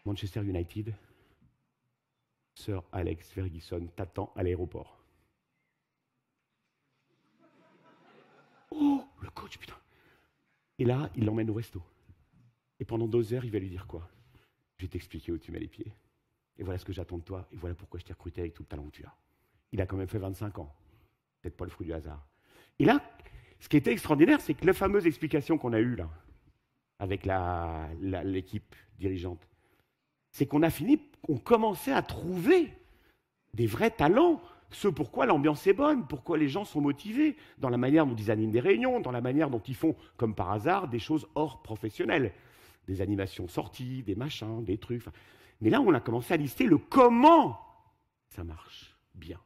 Manchester United, Sir Alex Ferguson t'attend à l'aéroport. Oh, le coach, putain. Et là, il l'emmène au resto. Et pendant deux heures, il va lui dire quoi Je vais t'expliquer où tu mets les pieds. Et voilà ce que j'attends de toi. Et voilà pourquoi je t'ai recruté avec tout le talent que tu as. Il a quand même fait 25 ans. Peut-être pas le fruit du hasard. Et là, ce qui était extraordinaire, c'est que la fameuse explication qu'on a eue là, avec l'équipe dirigeante, c'est qu'on a fini, on commençait à trouver des vrais talents, ce pourquoi l'ambiance est bonne, pourquoi les gens sont motivés, dans la manière dont ils animent des réunions, dans la manière dont ils font, comme par hasard, des choses hors professionnelles, des animations sorties, des machins, des trucs. Mais là, on a commencé à lister le comment ça marche bien.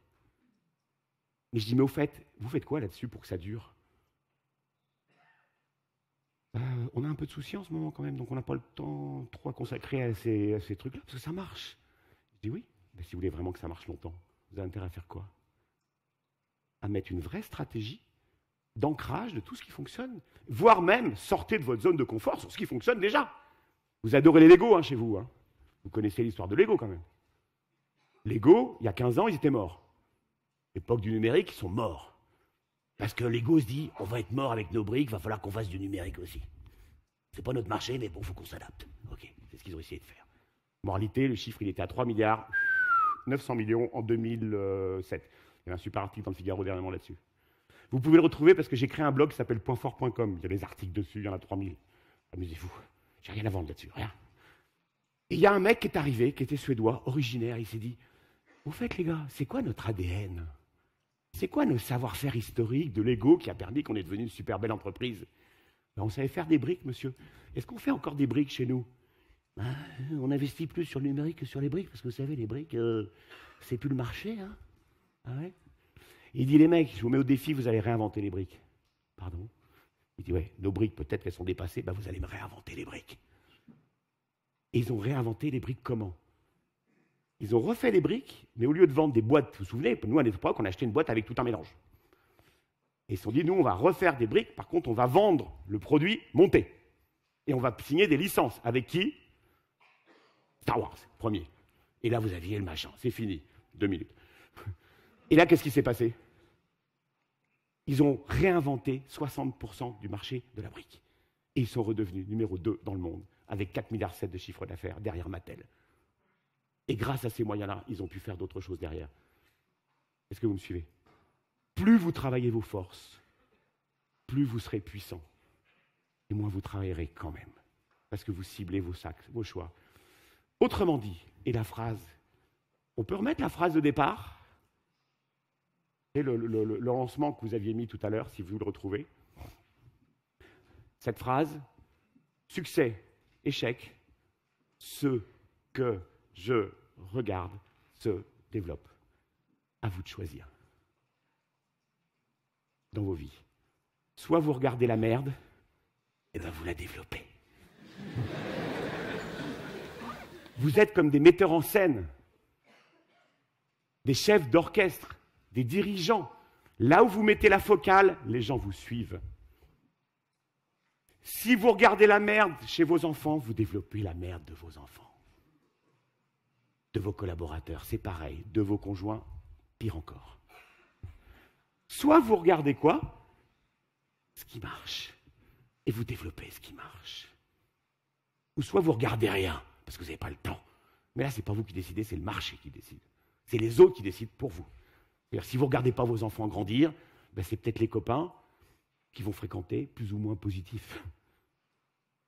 Mais je dis, mais au fait, vous faites quoi là-dessus pour que ça dure euh, on a un peu de souci en ce moment quand même, donc on n'a pas le temps trop à consacrer à ces, trucs-là, parce que ça marche. Je dis oui, mais si vous voulez vraiment que ça marche longtemps, vous avez intérêt à faire quoi À mettre une vraie stratégie d'ancrage de tout ce qui fonctionne, voire même sortez de votre zone de confort sur ce qui fonctionne déjà. Vous adorez les Lego hein, chez vous, hein. vous connaissez l'histoire de Lego quand même. Lego, il y a 15 ans, ils étaient morts. Époque du numérique, ils sont morts. Parce que l'ego se dit, on va être mort avec nos briques, va falloir qu'on fasse du numérique aussi. C'est pas notre marché, mais bon, faut qu'on s'adapte. Ok, c'est ce qu'ils ont essayé de faire. Moralité, le chiffre, il était à 3 milliards 900 millions en 2007. Il y a un super article dans le Figaro dernièrement là-dessus. Vous pouvez le retrouver parce que j'ai créé un blog qui s'appelle pointfort.com. Il y a des articles dessus, il y en a 3000. Amusez-vous. J'ai rien à vendre là-dessus, rien. Et il y a un mec qui est arrivé, qui était suédois, originaire, il s'est dit vous faites les gars, c'est quoi notre ADN c'est quoi le savoir-faire historique de l'ego qui a permis qu'on est devenu une super belle entreprise ben, On savait faire des briques, monsieur. Est-ce qu'on fait encore des briques chez nous ben, On investit plus sur le numérique que sur les briques, parce que vous savez, les briques, euh, c'est plus le marché. Hein. ah ouais Il dit, les mecs, je vous mets au défi, vous allez réinventer les briques. Pardon Il dit, ouais, nos briques, peut-être qu'elles sont dépassées, ben, vous allez me réinventer les briques. Et ils ont réinventé les briques comment ils ont refait les briques, mais au lieu de vendre des boîtes, vous vous souvenez, nous, à l'époque, on achetait une boîte avec tout un mélange. Et ils se sont dit, nous, on va refaire des briques, par contre, on va vendre le produit monté. Et on va signer des licences. Avec qui Star Wars, premier. Et là, vous aviez le machin, c'est fini. Deux minutes. Et là, qu'est-ce qui s'est passé Ils ont réinventé 60% du marché de la brique. Et ils sont redevenus numéro 2 dans le monde, avec 4,7 milliards de chiffre d'affaires derrière Mattel. Et grâce à ces moyens-là, ils ont pu faire d'autres choses derrière. Est-ce que vous me suivez Plus vous travaillez vos forces, plus vous serez puissant, et moins vous travaillerez quand même, parce que vous ciblez vos sacs, vos choix. Autrement dit, et la phrase, on peut remettre la phrase de départ C'est le, le, lancement que vous aviez mis tout à l'heure, si vous le retrouvez. Cette phrase, succès, échec, ce que je regarde se développe. À vous de choisir dans vos vies. Soit vous regardez la merde, et eh bien vous la développez. vous êtes comme des metteurs en scène, des chefs d'orchestre, des dirigeants. Là où vous mettez la focale, les gens vous suivent. Si vous regardez la merde chez vos enfants, vous développez la merde de vos enfants de vos collaborateurs, c'est pareil, de vos conjoints, pire encore. Soit vous regardez quoi Ce qui marche. Et vous développez ce qui marche. Ou soit vous regardez rien, parce que vous n'avez pas le plan. Mais là, ce n'est pas vous qui décidez, c'est le marché qui décide. C'est les autres qui décident pour vous. si vous ne regardez pas vos enfants grandir, ben, c'est peut-être les copains qui vont fréquenter, plus ou moins positifs.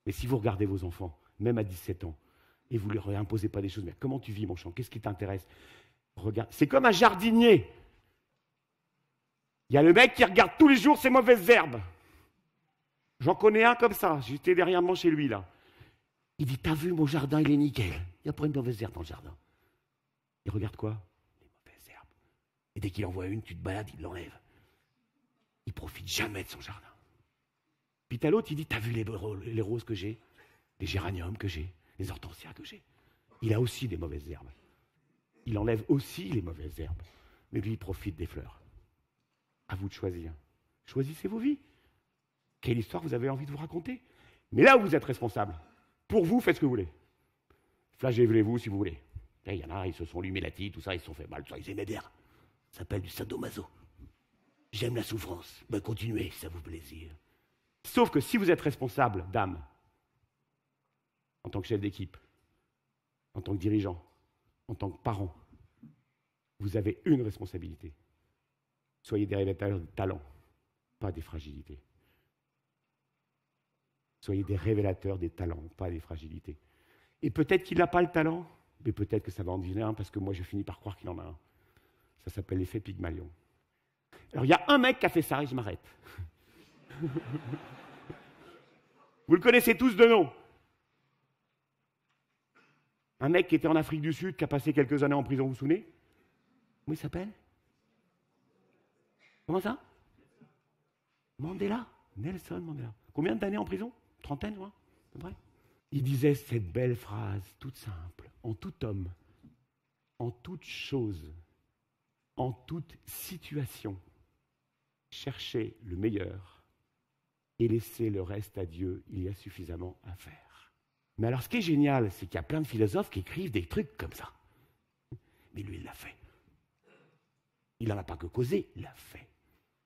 Mais si vous regardez vos enfants, même à 17 ans, et vous ne leur imposez pas des choses. Mais comment tu vis, mon champ Qu'est-ce qui t'intéresse Regarde. C'est comme un jardinier. Il y a le mec qui regarde tous les jours ses mauvaises herbes. J'en connais un comme ça. J'étais derrière moi chez lui, là. Il dit T'as vu, mon jardin, il est nickel. Il n'y a pas une mauvaise herbe dans le jardin. Il regarde quoi Les mauvaises herbes. Et dès qu'il en voit une, tu te balades, il l'enlève. Il profite jamais de son jardin. Puis t'as l'autre, il dit T'as vu les, les roses que j'ai Les géraniums que j'ai les hortensias que j'ai. Il a aussi des mauvaises herbes. Il enlève aussi les mauvaises herbes. Mais lui, il profite des fleurs. À vous de choisir. Choisissez vos vies. Quelle histoire vous avez envie de vous raconter Mais là où vous êtes responsable, pour vous, faites ce que vous voulez. Flagellez-vous si vous voulez. Eh, il y en a, ils se sont lumés tout ça, ils se sont fait mal, tout ça, ils aimaient Ça s'appelle du sadomaso. J'aime la souffrance. Ben, continuez, ça vous plaisir. Sauf que si vous êtes responsable, dame, en tant que chef d'équipe, en tant que dirigeant, en tant que parent. Vous avez une responsabilité. Soyez des révélateurs de talents, pas des fragilités. Soyez des révélateurs des talents, pas des fragilités. Et peut-être qu'il n'a pas le talent, mais peut-être que ça va en devenir un, parce que moi, je finis par croire qu'il en a un. Ça s'appelle l'effet Pygmalion. Alors, il y a un mec qui a fait ça, et je m'arrête. Vous le connaissez tous de nom. Un mec qui était en Afrique du Sud, qui a passé quelques années en prison, vous vous souvenez Comment il s'appelle Comment ça Mandela, Nelson Mandela. Combien d'années en prison Trentaine, moi, Il disait cette belle phrase, toute simple, en tout homme, en toute chose, en toute situation, cherchez le meilleur et laissez le reste à Dieu, il y a suffisamment à faire. Mais alors, ce qui est génial, c'est qu'il y a plein de philosophes qui écrivent des trucs comme ça. Mais lui, il l'a fait. Il n'en a pas que causé, il l'a fait.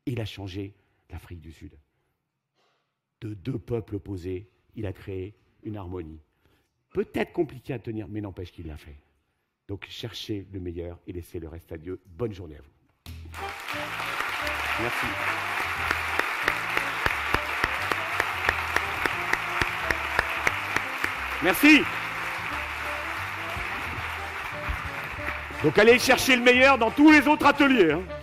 Il a changé l'Afrique du Sud. De deux peuples opposés, il a créé une harmonie. Peut-être compliqué à tenir, mais n'empêche qu'il l'a fait. Donc cherchez le meilleur et laissez le reste à Dieu. Bonne journée à vous. Merci. Merci. Donc allez chercher le meilleur dans tous les autres ateliers. Hein.